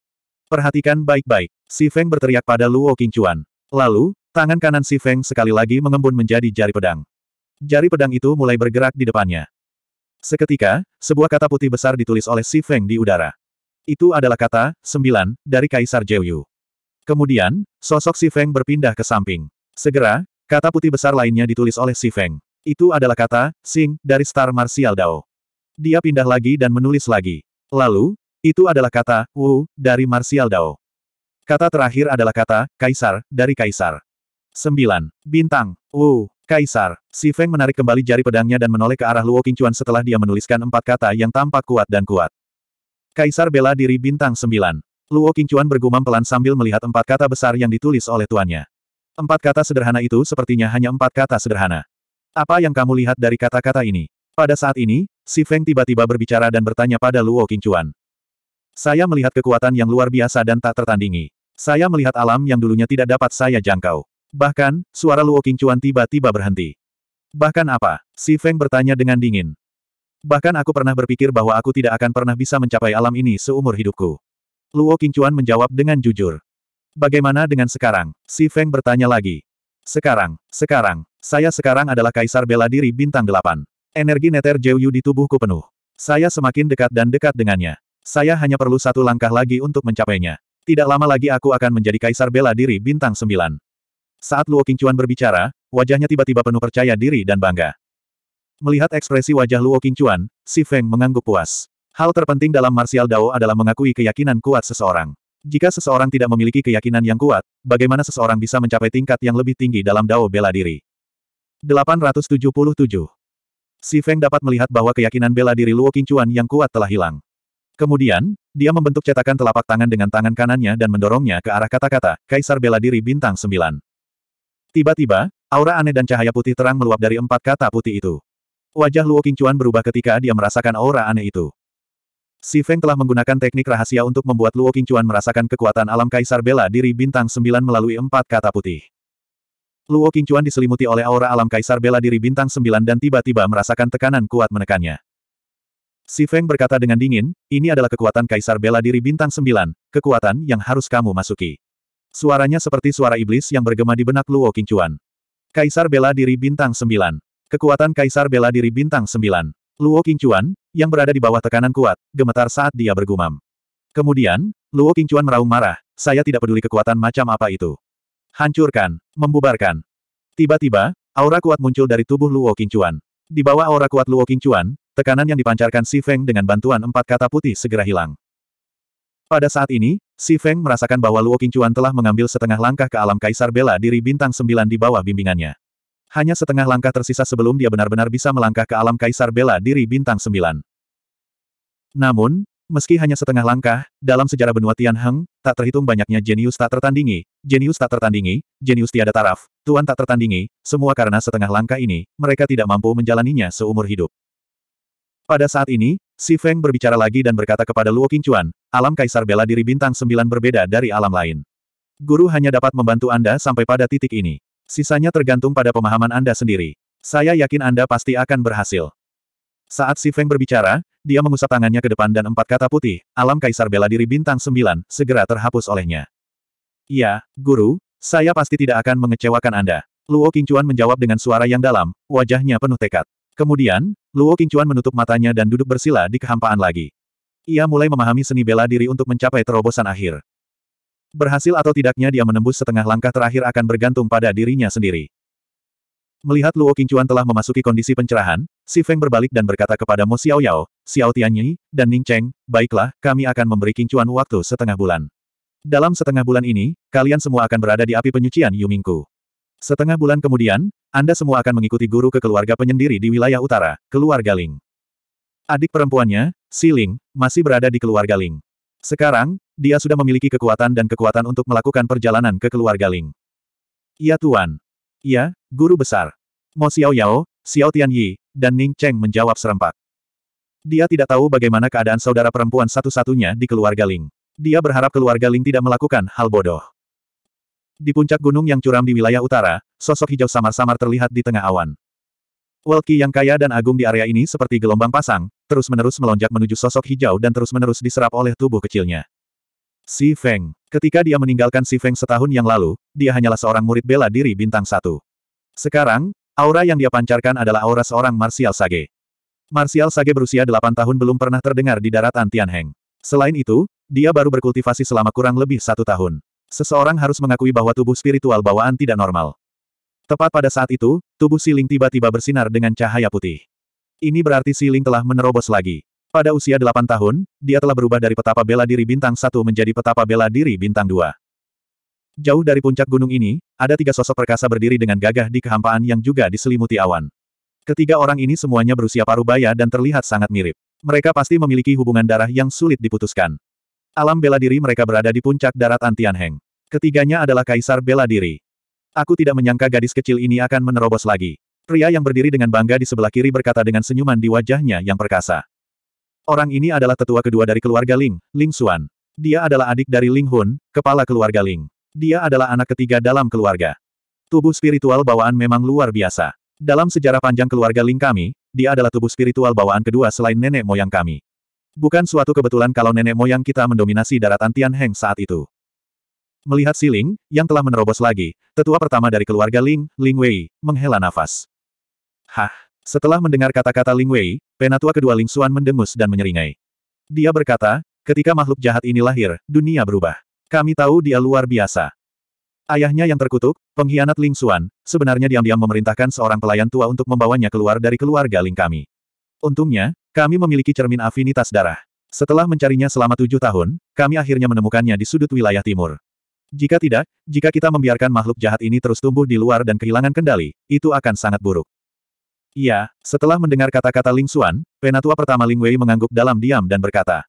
Perhatikan baik-baik, Si Feng berteriak pada Luo Qingchuan. Lalu, tangan kanan Si Feng sekali lagi mengembun menjadi jari pedang. Jari pedang itu mulai bergerak di depannya. Seketika, sebuah kata putih besar ditulis oleh Si Feng di udara. Itu adalah kata, sembilan, dari Kaisar Jeyu. Kemudian, sosok Si Feng berpindah ke samping. Segera, kata putih besar lainnya ditulis oleh Si Feng. Itu adalah kata, Sing, dari Star Martial Dao. Dia pindah lagi dan menulis lagi. Lalu, itu adalah kata, Wu, dari Martial Dao. Kata terakhir adalah kata, Kaisar, dari Kaisar. 9. Bintang, Wu, Kaisar. Si Feng menarik kembali jari pedangnya dan menoleh ke arah Luo Qingchuan setelah dia menuliskan empat kata yang tampak kuat dan kuat. Kaisar bela diri bintang sembilan. Luo Qingchuan bergumam pelan sambil melihat empat kata besar yang ditulis oleh tuannya. Empat kata sederhana itu sepertinya hanya empat kata sederhana. Apa yang kamu lihat dari kata-kata ini? Pada saat ini, Si Feng tiba-tiba berbicara dan bertanya pada Luo Qingchuan. Saya melihat kekuatan yang luar biasa dan tak tertandingi. Saya melihat alam yang dulunya tidak dapat saya jangkau. Bahkan, suara Luo Qingchuan tiba-tiba berhenti. Bahkan apa? Si Feng bertanya dengan dingin. Bahkan aku pernah berpikir bahwa aku tidak akan pernah bisa mencapai alam ini seumur hidupku. Luo Qingchuan menjawab dengan jujur. Bagaimana dengan sekarang? Si Feng bertanya lagi. Sekarang, sekarang, saya sekarang adalah kaisar bela diri bintang delapan. Energi neter Jeyu di tubuhku penuh. Saya semakin dekat dan dekat dengannya. Saya hanya perlu satu langkah lagi untuk mencapainya. Tidak lama lagi aku akan menjadi kaisar bela diri bintang sembilan. Saat Luo Qingchuan berbicara, wajahnya tiba-tiba penuh percaya diri dan bangga. Melihat ekspresi wajah Luo Qingchuan, Si Feng mengangguk puas. Hal terpenting dalam martial dao adalah mengakui keyakinan kuat seseorang. Jika seseorang tidak memiliki keyakinan yang kuat, bagaimana seseorang bisa mencapai tingkat yang lebih tinggi dalam dao bela diri? 877. Si Feng dapat melihat bahwa keyakinan bela diri Luo Qingchuan yang kuat telah hilang. Kemudian, dia membentuk cetakan telapak tangan dengan tangan kanannya dan mendorongnya ke arah kata-kata, Kaisar Bela Diri Bintang 9. Tiba-tiba, aura aneh dan cahaya putih terang meluap dari empat kata putih itu. Wajah Luo Qingchuan berubah ketika dia merasakan aura aneh itu. Si Feng telah menggunakan teknik rahasia untuk membuat Luo Qingchuan merasakan kekuatan alam Kaisar Bela Diri Bintang 9 melalui empat kata putih. Luo Qingchuan diselimuti oleh aura alam Kaisar Bela Diri Bintang 9 dan tiba-tiba merasakan tekanan kuat menekannya. Si Feng berkata dengan dingin, ini adalah kekuatan Kaisar Bela Diri Bintang 9, kekuatan yang harus kamu masuki. Suaranya seperti suara iblis yang bergema di benak Luo Qingchuan. Kaisar Bela Diri Bintang 9. Kekuatan Kaisar Bela Diri Bintang 9. Luo Qingchuan, yang berada di bawah tekanan kuat, gemetar saat dia bergumam. Kemudian, Luo Qingchuan meraung marah, saya tidak peduli kekuatan macam apa itu. Hancurkan, membubarkan. Tiba-tiba, aura kuat muncul dari tubuh Luo Qingchuan. Di bawah aura kuat Luo Qingchuan, tekanan yang dipancarkan Si Feng dengan bantuan empat kata putih segera hilang. Pada saat ini, Si Feng merasakan bahwa Luo Qingchuan telah mengambil setengah langkah ke alam kaisar bela diri bintang sembilan di bawah bimbingannya. Hanya setengah langkah tersisa sebelum dia benar-benar bisa melangkah ke alam kaisar bela diri bintang sembilan. Namun, meski hanya setengah langkah, dalam sejarah benua Tianheng, tak terhitung banyaknya jenius tak tertandingi, jenius tak tertandingi, jenius tiada taraf, tuan tak tertandingi, semua karena setengah langkah ini, mereka tidak mampu menjalaninya seumur hidup. Pada saat ini, Si Feng berbicara lagi dan berkata kepada Luo Qingchuan, alam kaisar bela diri bintang sembilan berbeda dari alam lain. Guru hanya dapat membantu Anda sampai pada titik ini. Sisanya tergantung pada pemahaman Anda sendiri. Saya yakin Anda pasti akan berhasil. Saat Si Feng berbicara, dia mengusap tangannya ke depan dan empat kata putih, alam kaisar bela diri bintang sembilan, segera terhapus olehnya. Ya, guru, saya pasti tidak akan mengecewakan Anda. Luo Qingchuan menjawab dengan suara yang dalam, wajahnya penuh tekad. Kemudian, Luo Qingchuan menutup matanya dan duduk bersila di kehampaan lagi. Ia mulai memahami seni bela diri untuk mencapai terobosan akhir. Berhasil atau tidaknya dia menembus setengah langkah terakhir akan bergantung pada dirinya sendiri. Melihat Luo Qingchuan telah memasuki kondisi pencerahan, Si Feng berbalik dan berkata kepada Mo Xiao Yao, Xiao Tianyi, dan Ning Cheng, baiklah, kami akan memberi Qingchuan waktu setengah bulan. Dalam setengah bulan ini, kalian semua akan berada di api penyucian Yumingku. Setengah bulan kemudian, Anda semua akan mengikuti guru ke keluarga penyendiri di wilayah utara, keluarga Ling. Adik perempuannya, Si Ling, masih berada di keluarga Ling. Sekarang, dia sudah memiliki kekuatan dan kekuatan untuk melakukan perjalanan ke keluarga Ling. Ya Tuan. ya Guru Besar. Mo Xiao Yao, Xiao Tian Yi, dan Ning Cheng menjawab serempak. Dia tidak tahu bagaimana keadaan saudara perempuan satu-satunya di keluarga Ling. Dia berharap keluarga Ling tidak melakukan hal bodoh. Di puncak gunung yang curam di wilayah utara, sosok hijau samar-samar terlihat di tengah awan. Welki yang kaya dan agung di area ini seperti gelombang pasang, terus-menerus melonjak menuju sosok hijau dan terus-menerus diserap oleh tubuh kecilnya. Si Feng. Ketika dia meninggalkan Si Feng setahun yang lalu, dia hanyalah seorang murid bela diri bintang satu. Sekarang, aura yang dia pancarkan adalah aura seorang Martial Sage. Martial Sage berusia 8 tahun belum pernah terdengar di daratan Tianheng. Selain itu, dia baru berkultivasi selama kurang lebih satu tahun. Seseorang harus mengakui bahwa tubuh spiritual bawaan tidak normal. Tepat pada saat itu, tubuh Siling tiba-tiba bersinar dengan cahaya putih. Ini berarti Siling telah menerobos lagi. Pada usia 8 tahun, dia telah berubah dari petapa bela diri bintang 1 menjadi petapa bela diri bintang 2. Jauh dari puncak gunung ini, ada tiga sosok perkasa berdiri dengan gagah di kehampaan yang juga diselimuti awan. Ketiga orang ini semuanya berusia paruh baya dan terlihat sangat mirip. Mereka pasti memiliki hubungan darah yang sulit diputuskan. Alam bela diri mereka berada di puncak darat Antianheng. Ketiganya adalah Kaisar Bela Diri. Aku tidak menyangka gadis kecil ini akan menerobos lagi. Pria yang berdiri dengan bangga di sebelah kiri berkata dengan senyuman di wajahnya yang perkasa. Orang ini adalah tetua kedua dari keluarga Ling, Ling Xuan. Dia adalah adik dari Ling Hun, kepala keluarga Ling. Dia adalah anak ketiga dalam keluarga. Tubuh spiritual bawaan memang luar biasa. Dalam sejarah panjang keluarga Ling kami, dia adalah tubuh spiritual bawaan kedua selain nenek moyang kami. Bukan suatu kebetulan kalau nenek moyang kita mendominasi daratan Tian Heng saat itu. Melihat si Ling, yang telah menerobos lagi, tetua pertama dari keluarga Ling, Ling Wei, menghela nafas. Hah! Setelah mendengar kata-kata Ling Wei, penatua kedua Ling Xuan mendengus dan menyeringai. Dia berkata, ketika makhluk jahat ini lahir, dunia berubah. Kami tahu dia luar biasa. Ayahnya yang terkutuk, pengkhianat Ling Xuan, sebenarnya diam-diam memerintahkan seorang pelayan tua untuk membawanya keluar dari keluarga Ling kami. Untungnya, kami memiliki cermin afinitas darah. Setelah mencarinya selama tujuh tahun, kami akhirnya menemukannya di sudut wilayah timur. Jika tidak, jika kita membiarkan makhluk jahat ini terus tumbuh di luar dan kehilangan kendali, itu akan sangat buruk. Iya, setelah mendengar kata-kata Ling Xuan, penatua pertama Ling Wei mengangguk dalam diam dan berkata.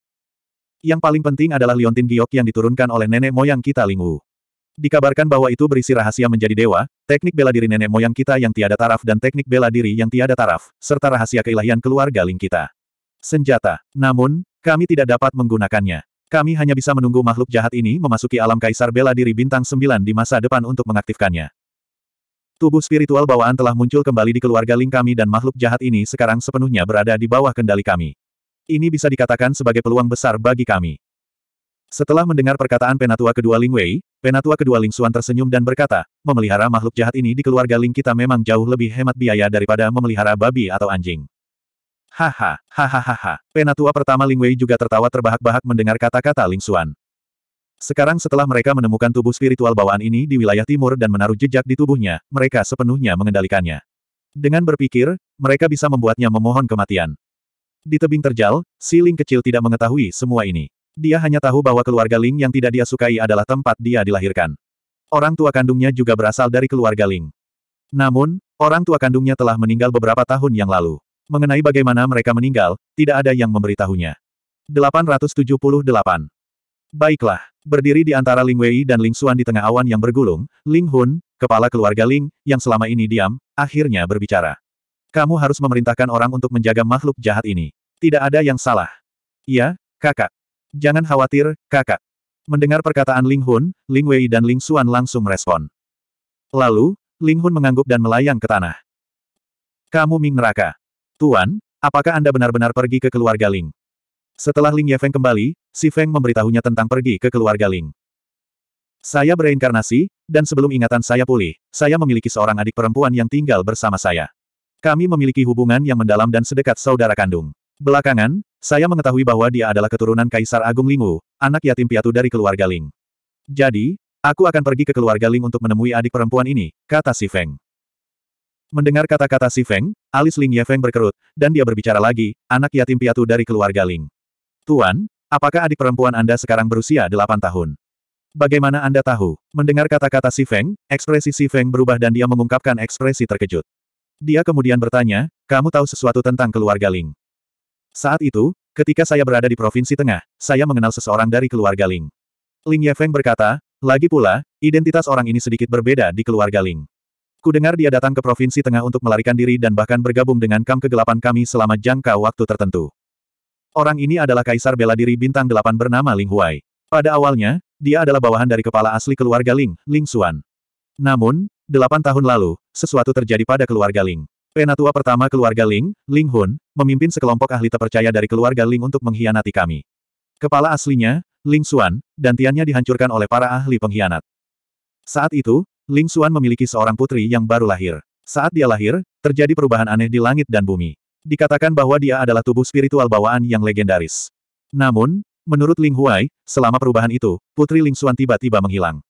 Yang paling penting adalah Liontin Giok yang diturunkan oleh nenek moyang kita Ling Wu. Dikabarkan bahwa itu berisi rahasia menjadi dewa, teknik bela diri nenek moyang kita yang tiada taraf dan teknik bela diri yang tiada taraf, serta rahasia keilahian keluarga Ling kita. Senjata. Namun, kami tidak dapat menggunakannya. Kami hanya bisa menunggu makhluk jahat ini memasuki alam kaisar bela diri bintang 9 di masa depan untuk mengaktifkannya. Tubuh spiritual bawaan telah muncul kembali di keluarga Ling kami dan makhluk jahat ini sekarang sepenuhnya berada di bawah kendali kami. Ini bisa dikatakan sebagai peluang besar bagi kami. Setelah mendengar perkataan penatua kedua Ling Wei, penatua kedua Ling Xuan tersenyum dan berkata, memelihara makhluk jahat ini di keluarga Ling kita memang jauh lebih hemat biaya daripada memelihara babi atau anjing. Haha, hahaha. Penatua pertama Ling Wei juga tertawa terbahak-bahak mendengar kata-kata Ling Xuan. Sekarang setelah mereka menemukan tubuh spiritual bawaan ini di wilayah timur dan menaruh jejak di tubuhnya, mereka sepenuhnya mengendalikannya. Dengan berpikir, mereka bisa membuatnya memohon kematian. Di tebing terjal, si Ling kecil tidak mengetahui semua ini. Dia hanya tahu bahwa keluarga Ling yang tidak dia sukai adalah tempat dia dilahirkan. Orang tua kandungnya juga berasal dari keluarga Ling. Namun, orang tua kandungnya telah meninggal beberapa tahun yang lalu. Mengenai bagaimana mereka meninggal, tidak ada yang memberitahunya. 878. Baiklah, berdiri di antara Ling Wei dan Ling Xuan di tengah awan yang bergulung, Ling Hun, kepala keluarga Ling, yang selama ini diam, akhirnya berbicara. Kamu harus memerintahkan orang untuk menjaga makhluk jahat ini. Tidak ada yang salah. Iya, kakak. Jangan khawatir, kakak. Mendengar perkataan Ling Hun, Ling Wei dan Ling Xuan langsung merespon. Lalu, Ling Hun mengangguk dan melayang ke tanah. Kamu Ming neraka. Tuan, apakah Anda benar-benar pergi ke keluarga Ling? Setelah Ling Yefeng kembali, Si Feng memberitahunya tentang pergi ke keluarga Ling. Saya bereinkarnasi, dan sebelum ingatan saya pulih, saya memiliki seorang adik perempuan yang tinggal bersama saya. Kami memiliki hubungan yang mendalam dan sedekat saudara kandung. Belakangan, saya mengetahui bahwa dia adalah keturunan Kaisar Agung Lingwu, anak yatim piatu dari keluarga Ling. Jadi, aku akan pergi ke keluarga Ling untuk menemui adik perempuan ini, kata Si Feng. Mendengar kata-kata si Feng, alis Ling Yefeng berkerut, dan dia berbicara lagi, anak yatim piatu dari keluarga Ling. Tuan, apakah adik perempuan Anda sekarang berusia delapan tahun? Bagaimana Anda tahu? Mendengar kata-kata si Feng, ekspresi si Feng berubah dan dia mengungkapkan ekspresi terkejut. Dia kemudian bertanya, kamu tahu sesuatu tentang keluarga Ling? Saat itu, ketika saya berada di Provinsi Tengah, saya mengenal seseorang dari keluarga Ling. Ling Yefeng berkata, lagi pula, identitas orang ini sedikit berbeda di keluarga Ling. Kudengar dia datang ke Provinsi Tengah untuk melarikan diri dan bahkan bergabung dengan kam kegelapan kami selama jangka waktu tertentu. Orang ini adalah Kaisar Bela Diri Bintang Delapan bernama Ling Huai. Pada awalnya, dia adalah bawahan dari kepala asli keluarga Ling, Ling Xuan. Namun, delapan tahun lalu, sesuatu terjadi pada keluarga Ling. Penatua pertama keluarga Ling, Ling Hun, memimpin sekelompok ahli terpercaya dari keluarga Ling untuk mengkhianati kami. Kepala aslinya, Ling Xuan, dan Tiannya dihancurkan oleh para ahli pengkhianat. Saat itu, Ling Xuan memiliki seorang putri yang baru lahir. Saat dia lahir, terjadi perubahan aneh di langit dan bumi. Dikatakan bahwa dia adalah tubuh spiritual bawaan yang legendaris. Namun, menurut Ling Huai, selama perubahan itu, putri Ling Xuan tiba-tiba menghilang.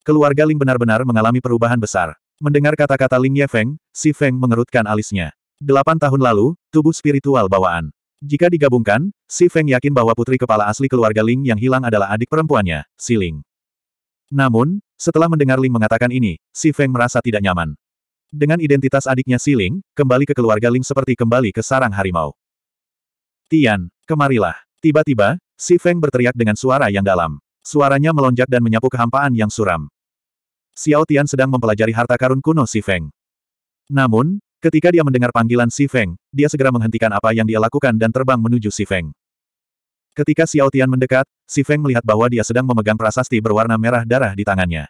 Keluarga Ling benar-benar mengalami perubahan besar. Mendengar kata-kata Ling Ye Feng, si Feng mengerutkan alisnya. Delapan tahun lalu, tubuh spiritual bawaan. Jika digabungkan, si Feng yakin bahwa putri kepala asli keluarga Ling yang hilang adalah adik perempuannya, si Ling. Namun, setelah mendengar Ling mengatakan ini, Si Feng merasa tidak nyaman. Dengan identitas adiknya Si Ling, kembali ke keluarga Ling seperti kembali ke sarang harimau. Tian, kemarilah. Tiba-tiba, Si Feng berteriak dengan suara yang dalam. Suaranya melonjak dan menyapu kehampaan yang suram. Xiao Tian sedang mempelajari harta karun kuno Si Feng. Namun, ketika dia mendengar panggilan Si Feng, dia segera menghentikan apa yang dia lakukan dan terbang menuju Si Feng. Ketika Xiao Tian mendekat, Si Feng melihat bahwa dia sedang memegang prasasti berwarna merah darah di tangannya.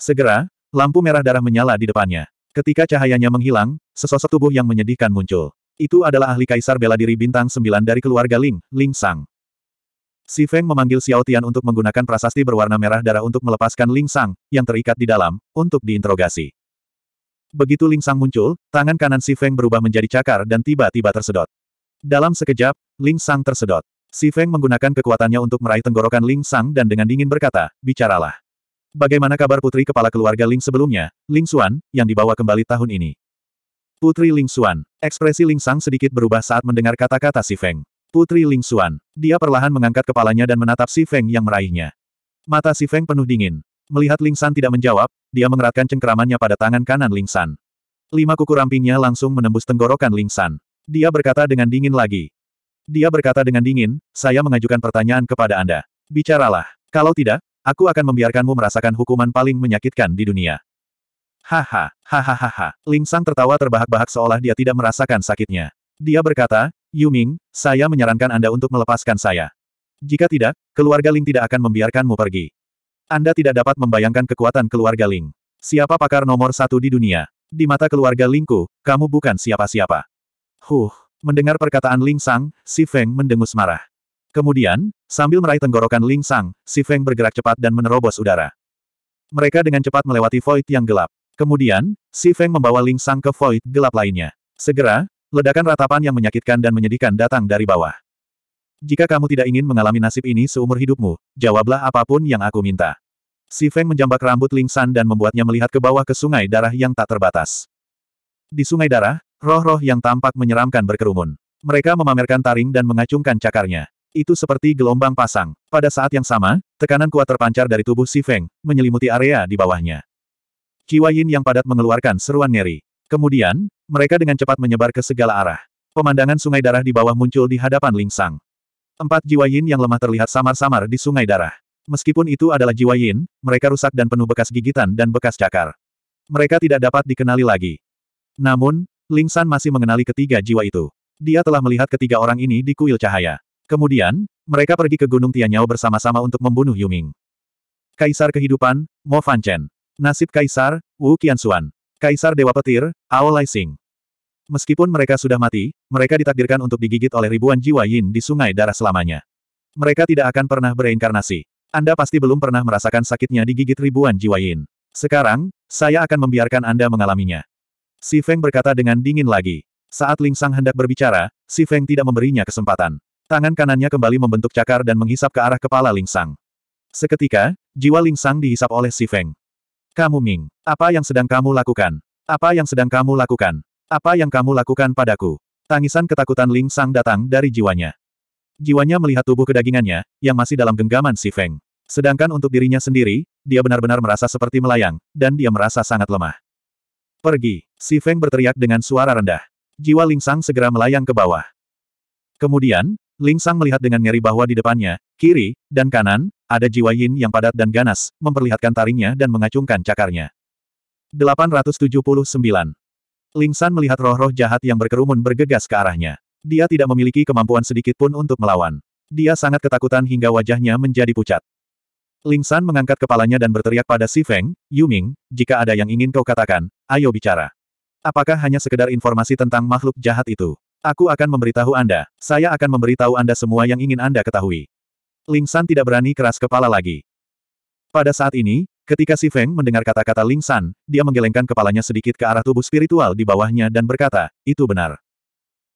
Segera, lampu merah darah menyala di depannya. Ketika cahayanya menghilang, sesosok tubuh yang menyedihkan muncul. Itu adalah ahli kaisar bela diri bintang sembilan dari keluarga Ling, Ling Sang. Si Feng memanggil Xiao Tian untuk menggunakan prasasti berwarna merah darah untuk melepaskan Ling Sang, yang terikat di dalam, untuk diinterogasi. Begitu Ling Sang muncul, tangan kanan Si Feng berubah menjadi cakar dan tiba-tiba tersedot. Dalam sekejap, Ling Sang tersedot. Si Feng menggunakan kekuatannya untuk meraih tenggorokan Ling Sang dan dengan dingin berkata, bicaralah. Bagaimana kabar putri kepala keluarga Ling sebelumnya, Ling Xuan, yang dibawa kembali tahun ini? Putri Ling Xuan. Ekspresi Ling Sang sedikit berubah saat mendengar kata-kata Si Feng. Putri Ling Xuan. Dia perlahan mengangkat kepalanya dan menatap Si Feng yang meraihnya. Mata Si Feng penuh dingin. Melihat Ling San tidak menjawab, dia mengeratkan cengkeramannya pada tangan kanan Ling San. Lima kuku rampingnya langsung menembus tenggorokan Ling San. Dia berkata dengan dingin lagi, dia berkata dengan dingin, saya mengajukan pertanyaan kepada Anda. Bicaralah. Kalau tidak, aku akan membiarkanmu merasakan hukuman paling menyakitkan di dunia. Haha, hahaha. Ling Sang tertawa terbahak-bahak seolah dia tidak merasakan sakitnya. Dia berkata, Yuming, saya menyarankan Anda untuk melepaskan saya. Jika tidak, keluarga Ling tidak akan membiarkanmu pergi. Anda tidak dapat membayangkan kekuatan keluarga Ling. Siapa pakar nomor satu di dunia? Di mata keluarga Lingku, kamu bukan siapa-siapa. Huh. Mendengar perkataan Ling Sang, Si Feng mendengus marah. Kemudian, sambil meraih tenggorokan Ling Sang, Si Feng bergerak cepat dan menerobos udara. Mereka dengan cepat melewati void yang gelap. Kemudian, Si Feng membawa Ling Sang ke void gelap lainnya. Segera, ledakan ratapan yang menyakitkan dan menyedihkan datang dari bawah. Jika kamu tidak ingin mengalami nasib ini seumur hidupmu, jawablah apapun yang aku minta. Si Feng menjambak rambut Ling San dan membuatnya melihat ke bawah ke sungai darah yang tak terbatas. Di sungai darah, Roh-roh yang tampak menyeramkan berkerumun. Mereka memamerkan taring dan mengacungkan cakarnya. Itu seperti gelombang pasang. Pada saat yang sama, tekanan kuat terpancar dari tubuh Si Feng, menyelimuti area di bawahnya. Jiwa Yin yang padat mengeluarkan seruan ngeri. Kemudian, mereka dengan cepat menyebar ke segala arah. Pemandangan sungai darah di bawah muncul di hadapan Ling Sang. Empat jiwa Yin yang lemah terlihat samar-samar di sungai darah. Meskipun itu adalah jiwa Yin, mereka rusak dan penuh bekas gigitan dan bekas cakar. Mereka tidak dapat dikenali lagi. Namun, Ling San masih mengenali ketiga jiwa itu. Dia telah melihat ketiga orang ini di kuil cahaya. Kemudian, mereka pergi ke Gunung Tianyao bersama-sama untuk membunuh Yuming. Kaisar Kehidupan, Mo Fan Chen. Nasib Kaisar, Wu Qianxuan. Kaisar Dewa Petir, Ao Lai Xing. Meskipun mereka sudah mati, mereka ditakdirkan untuk digigit oleh ribuan jiwa yin di sungai darah selamanya. Mereka tidak akan pernah bereinkarnasi. Anda pasti belum pernah merasakan sakitnya digigit ribuan jiwa yin. Sekarang, saya akan membiarkan Anda mengalaminya. Si Feng berkata dengan dingin lagi. Saat Ling Sang hendak berbicara, Si Feng tidak memberinya kesempatan. Tangan kanannya kembali membentuk cakar dan menghisap ke arah kepala Ling Sang. Seketika, jiwa Ling Sang dihisap oleh Si Feng. Kamu Ming, apa yang sedang kamu lakukan? Apa yang sedang kamu lakukan? Apa yang kamu lakukan padaku? Tangisan ketakutan Ling Sang datang dari jiwanya. Jiwanya melihat tubuh kedagingannya, yang masih dalam genggaman Si Feng. Sedangkan untuk dirinya sendiri, dia benar-benar merasa seperti melayang, dan dia merasa sangat lemah. Pergi, si Feng berteriak dengan suara rendah. Jiwa Ling Sang segera melayang ke bawah. Kemudian, Ling Sang melihat dengan ngeri bahwa di depannya, kiri, dan kanan, ada jiwa Yin yang padat dan ganas, memperlihatkan taringnya dan mengacungkan cakarnya. 879. Ling San melihat roh-roh jahat yang berkerumun bergegas ke arahnya. Dia tidak memiliki kemampuan sedikit pun untuk melawan. Dia sangat ketakutan hingga wajahnya menjadi pucat. Ling San mengangkat kepalanya dan berteriak pada Si Feng, Yuming, jika ada yang ingin kau katakan, Ayo bicara. Apakah hanya sekedar informasi tentang makhluk jahat itu? Aku akan memberitahu Anda. Saya akan memberitahu Anda semua yang ingin Anda ketahui. Ling San tidak berani keras kepala lagi. Pada saat ini, ketika Si Feng mendengar kata-kata Ling San, dia menggelengkan kepalanya sedikit ke arah tubuh spiritual di bawahnya dan berkata, itu benar.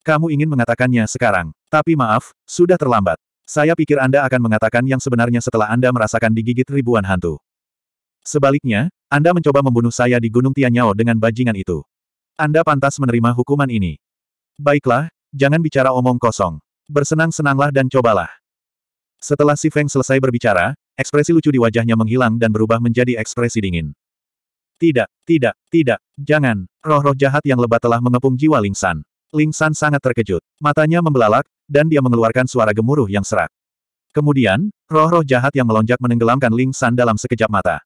Kamu ingin mengatakannya sekarang, tapi maaf, sudah terlambat. Saya pikir Anda akan mengatakan yang sebenarnya setelah Anda merasakan digigit ribuan hantu. Sebaliknya, Anda mencoba membunuh saya di Gunung Tianyao dengan bajingan itu. Anda pantas menerima hukuman ini. Baiklah, jangan bicara omong kosong. Bersenang-senanglah dan cobalah. Setelah si Feng selesai berbicara, ekspresi lucu di wajahnya menghilang dan berubah menjadi ekspresi dingin. Tidak, tidak, tidak, jangan. Roh-roh jahat yang lebat telah mengepung jiwa Ling San. Ling San sangat terkejut. Matanya membelalak, dan dia mengeluarkan suara gemuruh yang serak. Kemudian, roh-roh jahat yang melonjak menenggelamkan Ling San dalam sekejap mata.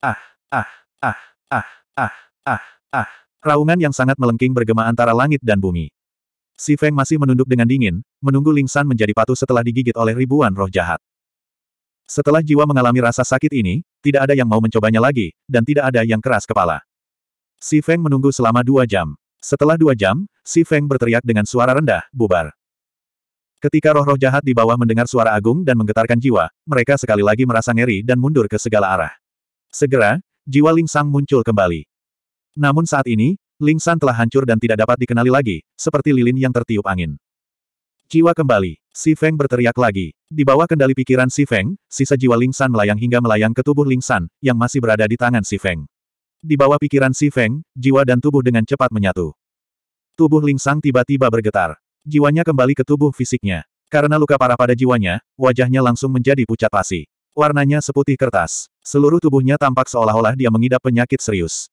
Ah, ah, ah, ah, ah, ah, ah. Raungan yang sangat melengking bergema antara langit dan bumi. Si Feng masih menunduk dengan dingin, menunggu Ling San menjadi patuh setelah digigit oleh ribuan roh jahat. Setelah jiwa mengalami rasa sakit ini, tidak ada yang mau mencobanya lagi, dan tidak ada yang keras kepala. Si Feng menunggu selama dua jam. Setelah dua jam, Si Feng berteriak dengan suara rendah, bubar. Ketika roh-roh jahat di bawah mendengar suara agung dan menggetarkan jiwa, mereka sekali lagi merasa ngeri dan mundur ke segala arah. Segera, jiwa Ling Sang muncul kembali. Namun saat ini, Ling San telah hancur dan tidak dapat dikenali lagi, seperti lilin yang tertiup angin. Jiwa kembali, Si Feng berteriak lagi. Di bawah kendali pikiran Si Feng, sisa jiwa Ling San melayang hingga melayang ke tubuh Ling San, yang masih berada di tangan Si Feng. Di bawah pikiran Si Feng, jiwa dan tubuh dengan cepat menyatu. Tubuh Ling Sang tiba-tiba bergetar. Jiwanya kembali ke tubuh fisiknya. Karena luka parah pada jiwanya, wajahnya langsung menjadi pucat pasi. Warnanya seputih kertas. Seluruh tubuhnya tampak seolah-olah dia mengidap penyakit serius.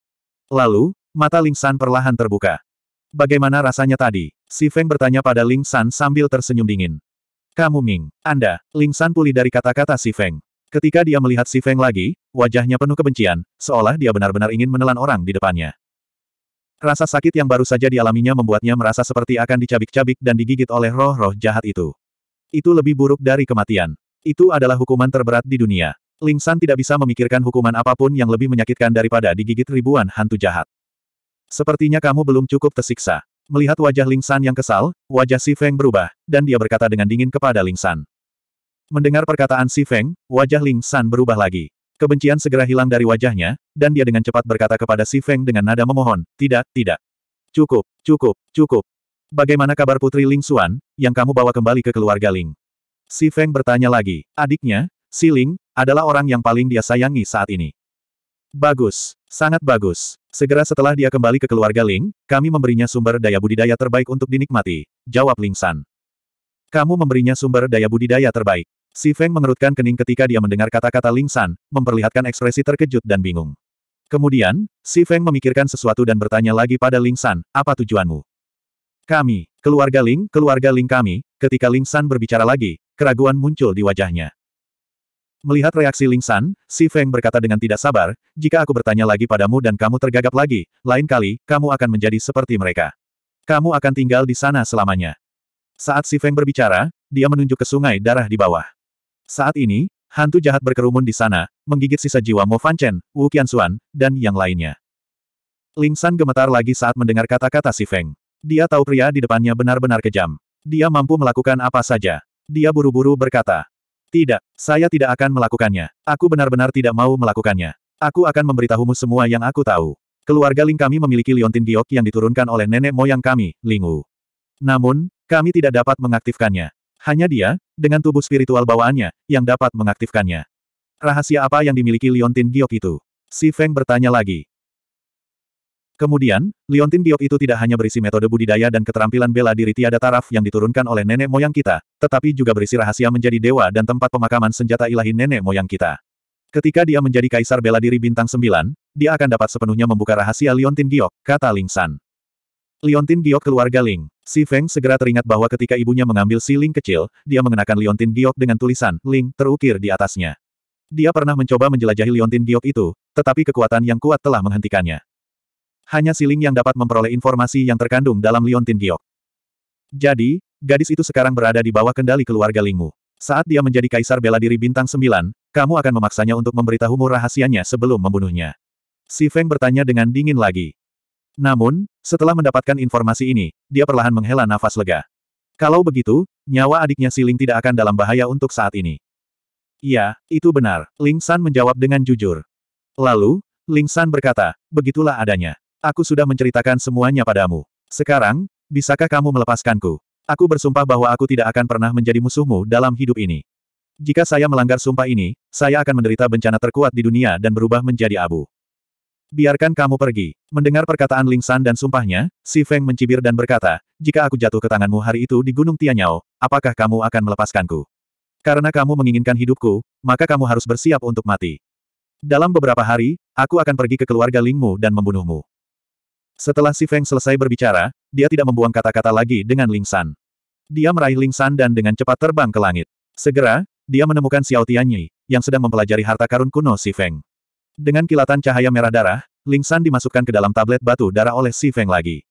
Lalu, mata Ling San perlahan terbuka. Bagaimana rasanya tadi? Si Feng bertanya pada Ling San sambil tersenyum dingin. Kamu Ming, Anda, Ling San pulih dari kata-kata si Feng. Ketika dia melihat si Feng lagi, wajahnya penuh kebencian, seolah dia benar-benar ingin menelan orang di depannya. Rasa sakit yang baru saja dialaminya membuatnya merasa seperti akan dicabik-cabik dan digigit oleh roh-roh jahat itu. Itu lebih buruk dari kematian. Itu adalah hukuman terberat di dunia. Ling San tidak bisa memikirkan hukuman apapun yang lebih menyakitkan daripada digigit ribuan hantu jahat. Sepertinya kamu belum cukup tersiksa. Melihat wajah Ling San yang kesal, wajah Si Feng berubah, dan dia berkata dengan dingin kepada Ling San. Mendengar perkataan Si Feng, wajah Ling San berubah lagi. Kebencian segera hilang dari wajahnya, dan dia dengan cepat berkata kepada Si Feng dengan nada memohon, tidak, tidak. Cukup, cukup, cukup. Bagaimana kabar Putri Ling Xuan, yang kamu bawa kembali ke keluarga Ling? Si Feng bertanya lagi, adiknya, Siling, adalah orang yang paling dia sayangi saat ini. Bagus, sangat bagus. Segera setelah dia kembali ke keluarga Ling, kami memberinya sumber daya budidaya terbaik untuk dinikmati, jawab Ling San. Kamu memberinya sumber daya budidaya terbaik. Si Feng mengerutkan kening ketika dia mendengar kata-kata Ling San, memperlihatkan ekspresi terkejut dan bingung. Kemudian, Si Feng memikirkan sesuatu dan bertanya lagi pada Ling San, apa tujuanmu? Kami, keluarga Ling, keluarga Ling kami, ketika Ling San berbicara lagi, keraguan muncul di wajahnya. Melihat reaksi Ling San, Si Feng berkata dengan tidak sabar, jika aku bertanya lagi padamu dan kamu tergagap lagi, lain kali, kamu akan menjadi seperti mereka. Kamu akan tinggal di sana selamanya. Saat Si Feng berbicara, dia menunjuk ke sungai darah di bawah. Saat ini, hantu jahat berkerumun di sana, menggigit sisa jiwa Mo Fan Chen, Wu Qianxuan, dan yang lainnya. Ling San gemetar lagi saat mendengar kata-kata Si Feng. Dia tahu pria di depannya benar-benar kejam. Dia mampu melakukan apa saja. Dia buru-buru berkata, tidak, saya tidak akan melakukannya. Aku benar-benar tidak mau melakukannya. Aku akan memberitahumu semua yang aku tahu. Keluarga Ling kami memiliki liontin giok yang diturunkan oleh nenek moyang kami, Wu. Namun, kami tidak dapat mengaktifkannya. Hanya dia, dengan tubuh spiritual bawaannya, yang dapat mengaktifkannya. Rahasia apa yang dimiliki liontin giok itu? Si Feng bertanya lagi. Kemudian, liontin giok itu tidak hanya berisi metode budidaya dan keterampilan bela diri tiada taraf yang diturunkan oleh nenek moyang kita, tetapi juga berisi rahasia menjadi dewa dan tempat pemakaman senjata ilahi nenek moyang kita. Ketika dia menjadi kaisar bela diri bintang 9, dia akan dapat sepenuhnya membuka rahasia liontin giok, kata Ling San. Liontin giok keluarga Ling. Si Feng segera teringat bahwa ketika ibunya mengambil si Ling kecil, dia mengenakan liontin giok dengan tulisan Ling terukir di atasnya. Dia pernah mencoba menjelajahi liontin giok itu, tetapi kekuatan yang kuat telah menghentikannya. Hanya Siling yang dapat memperoleh informasi yang terkandung dalam Liontin Giok. Jadi, gadis itu sekarang berada di bawah kendali keluarga Lingmu. Saat dia menjadi kaisar bela diri bintang Sembilan, kamu akan memaksanya untuk memberitahumu rahasianya sebelum membunuhnya. Si Feng bertanya dengan dingin lagi. Namun, setelah mendapatkan informasi ini, dia perlahan menghela nafas lega. Kalau begitu, nyawa adiknya Siling tidak akan dalam bahaya untuk saat ini. Iya, itu benar, Ling San menjawab dengan jujur. Lalu, Ling San berkata, begitulah adanya. Aku sudah menceritakan semuanya padamu. Sekarang, bisakah kamu melepaskanku? Aku bersumpah bahwa aku tidak akan pernah menjadi musuhmu dalam hidup ini. Jika saya melanggar sumpah ini, saya akan menderita bencana terkuat di dunia dan berubah menjadi abu. Biarkan kamu pergi. Mendengar perkataan Ling San dan sumpahnya, Si Feng mencibir dan berkata, jika aku jatuh ke tanganmu hari itu di Gunung Tianyao, apakah kamu akan melepaskanku? Karena kamu menginginkan hidupku, maka kamu harus bersiap untuk mati. Dalam beberapa hari, aku akan pergi ke keluarga Lingmu dan membunuhmu. Setelah Si Feng selesai berbicara, dia tidak membuang kata-kata lagi dengan Ling San. Dia meraih Ling San dan dengan cepat terbang ke langit. Segera, dia menemukan Xiao Tianyi, yang sedang mempelajari harta karun kuno Si Feng. Dengan kilatan cahaya merah darah, Ling San dimasukkan ke dalam tablet batu darah oleh Si Feng lagi.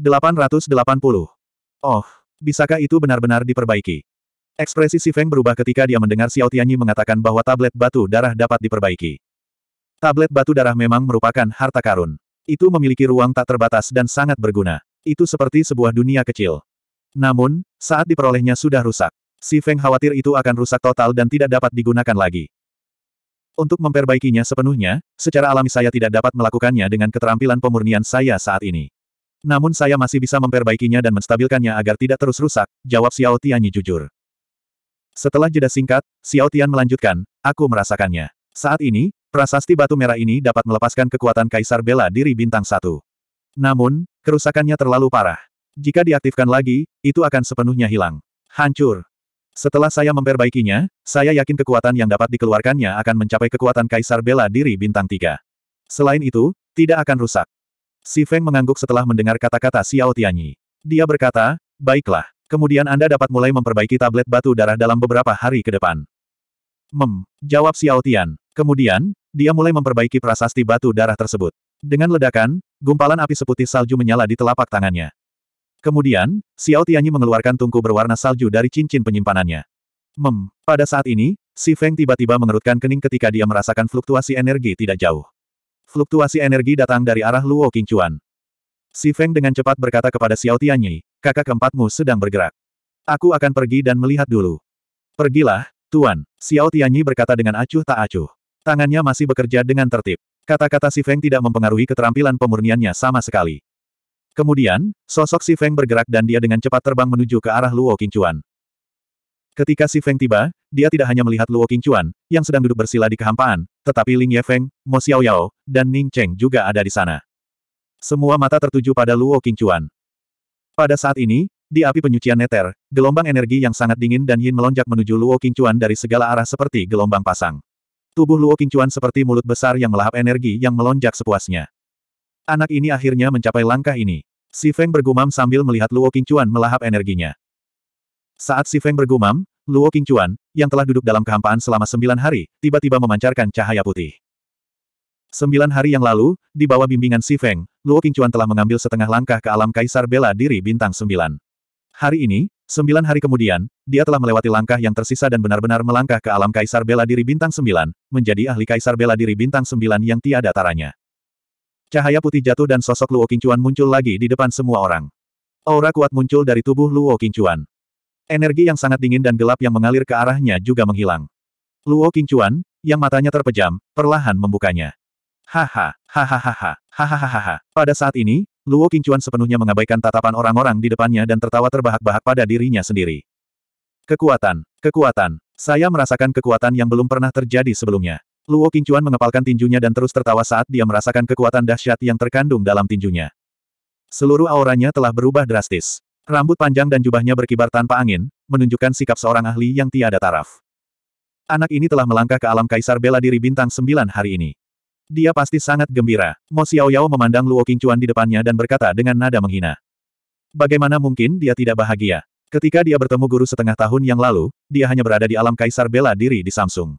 880. Oh, bisakah itu benar-benar diperbaiki? Ekspresi Si Feng berubah ketika dia mendengar Xiao Tianyi mengatakan bahwa tablet batu darah dapat diperbaiki. Tablet batu darah memang merupakan harta karun. Itu memiliki ruang tak terbatas dan sangat berguna. Itu seperti sebuah dunia kecil. Namun, saat diperolehnya sudah rusak. Si Feng khawatir itu akan rusak total dan tidak dapat digunakan lagi. Untuk memperbaikinya sepenuhnya, secara alami saya tidak dapat melakukannya dengan keterampilan pemurnian saya saat ini. Namun saya masih bisa memperbaikinya dan menstabilkannya agar tidak terus rusak, jawab Xiao Tianyi jujur. Setelah jeda singkat, Xiao Tian melanjutkan, aku merasakannya. Saat ini, Prasasti batu merah ini dapat melepaskan kekuatan Kaisar Bela Diri Bintang Satu. Namun, kerusakannya terlalu parah. Jika diaktifkan lagi, itu akan sepenuhnya hilang. Hancur. Setelah saya memperbaikinya, saya yakin kekuatan yang dapat dikeluarkannya akan mencapai kekuatan Kaisar Bela Diri Bintang Tiga. Selain itu, tidak akan rusak. Si Feng mengangguk setelah mendengar kata-kata Xiao Tianyi. Dia berkata, baiklah. Kemudian Anda dapat mulai memperbaiki tablet batu darah dalam beberapa hari ke depan. Mem, jawab Xiao Tian. Kemudian, dia mulai memperbaiki prasasti batu darah tersebut. Dengan ledakan, gumpalan api seputih salju menyala di telapak tangannya. Kemudian, Xiao Tianyi mengeluarkan tungku berwarna salju dari cincin penyimpanannya. Mem, pada saat ini, Si Feng tiba-tiba mengerutkan kening ketika dia merasakan fluktuasi energi tidak jauh. Fluktuasi energi datang dari arah Luo Qingchuan. Si Feng dengan cepat berkata kepada Xiao Tianyi, kakak keempatmu sedang bergerak. Aku akan pergi dan melihat dulu. Pergilah, Tuan, Xiao Tianyi berkata dengan acuh tak acuh. Tangannya masih bekerja dengan tertib. Kata-kata Si Feng tidak mempengaruhi keterampilan pemurniannya sama sekali. Kemudian, sosok Si Feng bergerak dan dia dengan cepat terbang menuju ke arah Luo Qingchuan. Ketika Si Feng tiba, dia tidak hanya melihat Luo Qingchuan, yang sedang duduk bersila di kehampaan, tetapi Ling Yefeng, Mo Xiaoyao, dan Ning Cheng juga ada di sana. Semua mata tertuju pada Luo Qingchuan. Pada saat ini, di api penyucian neter, gelombang energi yang sangat dingin dan yin melonjak menuju Luo Qingchuan dari segala arah seperti gelombang pasang. Tubuh Luo Qingchuan seperti mulut besar yang melahap energi yang melonjak sepuasnya. Anak ini akhirnya mencapai langkah ini. Si Feng bergumam sambil melihat Luo Qingchuan melahap energinya. Saat Si Feng bergumam, Luo Qingchuan, yang telah duduk dalam kehampaan selama sembilan hari, tiba-tiba memancarkan cahaya putih. Sembilan hari yang lalu, di bawah bimbingan Si Feng, Luo Qingchuan telah mengambil setengah langkah ke alam kaisar bela diri bintang sembilan. Hari ini, Sembilan hari kemudian, dia telah melewati langkah yang tersisa dan benar-benar melangkah ke alam Kaisar Bela Diri Bintang Sembilan, menjadi ahli Kaisar Bela Diri Bintang Sembilan yang tiada taranya. Cahaya putih jatuh dan sosok Luo Qingchuan muncul lagi di depan semua orang. Aura kuat muncul dari tubuh Luo Qingchuan. Energi yang sangat dingin dan gelap yang mengalir ke arahnya juga menghilang. Luo Qingchuan, yang matanya terpejam, perlahan membukanya. Haha, hahaha, hahaha, hahaha. Pada saat ini, Luo Qingchuan sepenuhnya mengabaikan tatapan orang-orang di depannya dan tertawa terbahak-bahak pada dirinya sendiri. Kekuatan, kekuatan. Saya merasakan kekuatan yang belum pernah terjadi sebelumnya. Luo Qingchuan mengepalkan tinjunya dan terus tertawa saat dia merasakan kekuatan dahsyat yang terkandung dalam tinjunya. Seluruh auranya telah berubah drastis. Rambut panjang dan jubahnya berkibar tanpa angin, menunjukkan sikap seorang ahli yang tiada taraf. Anak ini telah melangkah ke alam kaisar bela diri bintang Sembilan hari ini. Dia pasti sangat gembira. Mo Xiaoyao memandang Luo Qingchuan di depannya dan berkata dengan nada menghina. Bagaimana mungkin dia tidak bahagia? Ketika dia bertemu guru setengah tahun yang lalu, dia hanya berada di alam kaisar bela diri di Samsung.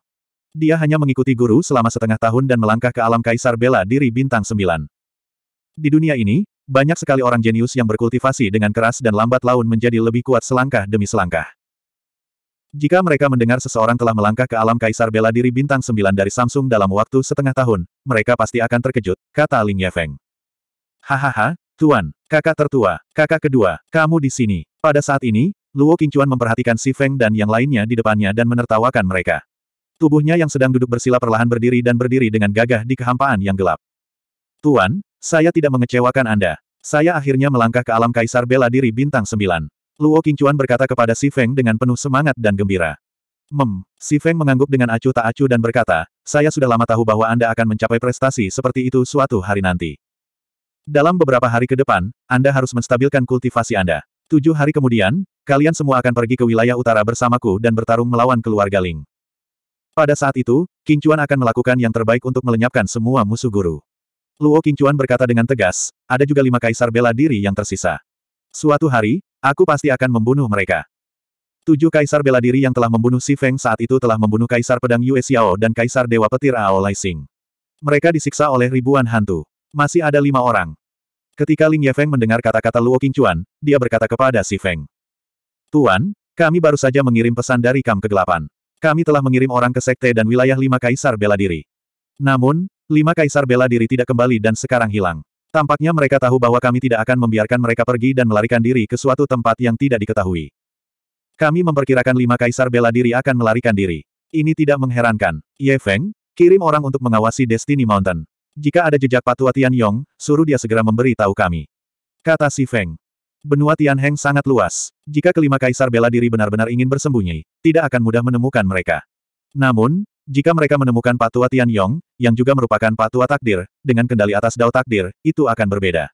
Dia hanya mengikuti guru selama setengah tahun dan melangkah ke alam kaisar bela diri bintang 9. Di dunia ini, banyak sekali orang jenius yang berkultivasi dengan keras dan lambat laun menjadi lebih kuat selangkah demi selangkah. Jika mereka mendengar seseorang telah melangkah ke alam kaisar bela diri bintang sembilan dari Samsung dalam waktu setengah tahun, mereka pasti akan terkejut, kata Ling Yefeng. Hahaha, Tuan, kakak tertua, kakak kedua, kamu di sini. Pada saat ini, Luo Qingchuan memperhatikan Si Feng dan yang lainnya di depannya dan menertawakan mereka. Tubuhnya yang sedang duduk bersila perlahan berdiri dan berdiri dengan gagah di kehampaan yang gelap. Tuan, saya tidak mengecewakan Anda. Saya akhirnya melangkah ke alam kaisar bela diri bintang sembilan. Luo Qingchuan berkata kepada Si Feng dengan penuh semangat dan gembira. Mem, Si Feng mengangguk dengan acuh tak acuh dan berkata, saya sudah lama tahu bahwa Anda akan mencapai prestasi seperti itu suatu hari nanti. Dalam beberapa hari ke depan, Anda harus menstabilkan kultivasi Anda. Tujuh hari kemudian, kalian semua akan pergi ke wilayah utara bersamaku dan bertarung melawan keluarga Ling. Pada saat itu, King akan melakukan yang terbaik untuk melenyapkan semua musuh guru. Luo King berkata dengan tegas, ada juga lima kaisar bela diri yang tersisa. Suatu hari, Aku pasti akan membunuh mereka. Tujuh kaisar bela diri yang telah membunuh Si Feng saat itu telah membunuh kaisar pedang Yue Xiao dan kaisar dewa petir Ao Lai Xing. Mereka disiksa oleh ribuan hantu. Masih ada lima orang. Ketika Ling Yefeng mendengar kata-kata Luo Qingchuan, dia berkata kepada Si Feng. Tuan, kami baru saja mengirim pesan dari Kam Kegelapan. Kami telah mengirim orang ke sekte dan wilayah lima kaisar bela diri. Namun, lima kaisar bela diri tidak kembali dan sekarang hilang. Tampaknya mereka tahu bahwa kami tidak akan membiarkan mereka pergi dan melarikan diri ke suatu tempat yang tidak diketahui. Kami memperkirakan lima kaisar bela diri akan melarikan diri. Ini tidak mengherankan. Ye Feng, kirim orang untuk mengawasi Destiny Mountain. Jika ada jejak Patua Tian Yong, suruh dia segera memberi tahu kami. Kata si Feng. Benua Tian Heng sangat luas. Jika kelima kaisar bela diri benar-benar ingin bersembunyi, tidak akan mudah menemukan mereka. Namun, jika mereka menemukan Patua Tian Yong, yang juga merupakan patua takdir, dengan kendali atas dao takdir, itu akan berbeda.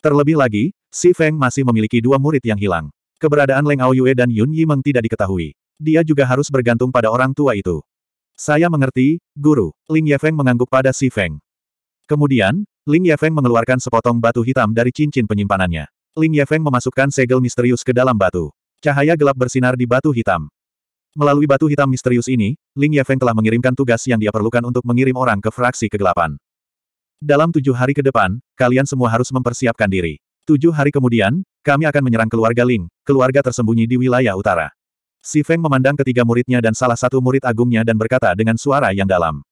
Terlebih lagi, Si Feng masih memiliki dua murid yang hilang. Keberadaan Leng Aoyue dan Yun Yimeng tidak diketahui. Dia juga harus bergantung pada orang tua itu. Saya mengerti, Guru. Ling Yefeng mengangguk pada Si Feng. Kemudian, Ling Yefeng mengeluarkan sepotong batu hitam dari cincin penyimpanannya. Ling Yefeng memasukkan segel misterius ke dalam batu. Cahaya gelap bersinar di batu hitam. Melalui batu hitam misterius ini, Ling Yefeng telah mengirimkan tugas yang dia perlukan untuk mengirim orang ke fraksi kegelapan. Dalam tujuh hari ke depan, kalian semua harus mempersiapkan diri. Tujuh hari kemudian, kami akan menyerang keluarga Ling, keluarga tersembunyi di wilayah utara. Si Feng memandang ketiga muridnya dan salah satu murid agungnya dan berkata dengan suara yang dalam.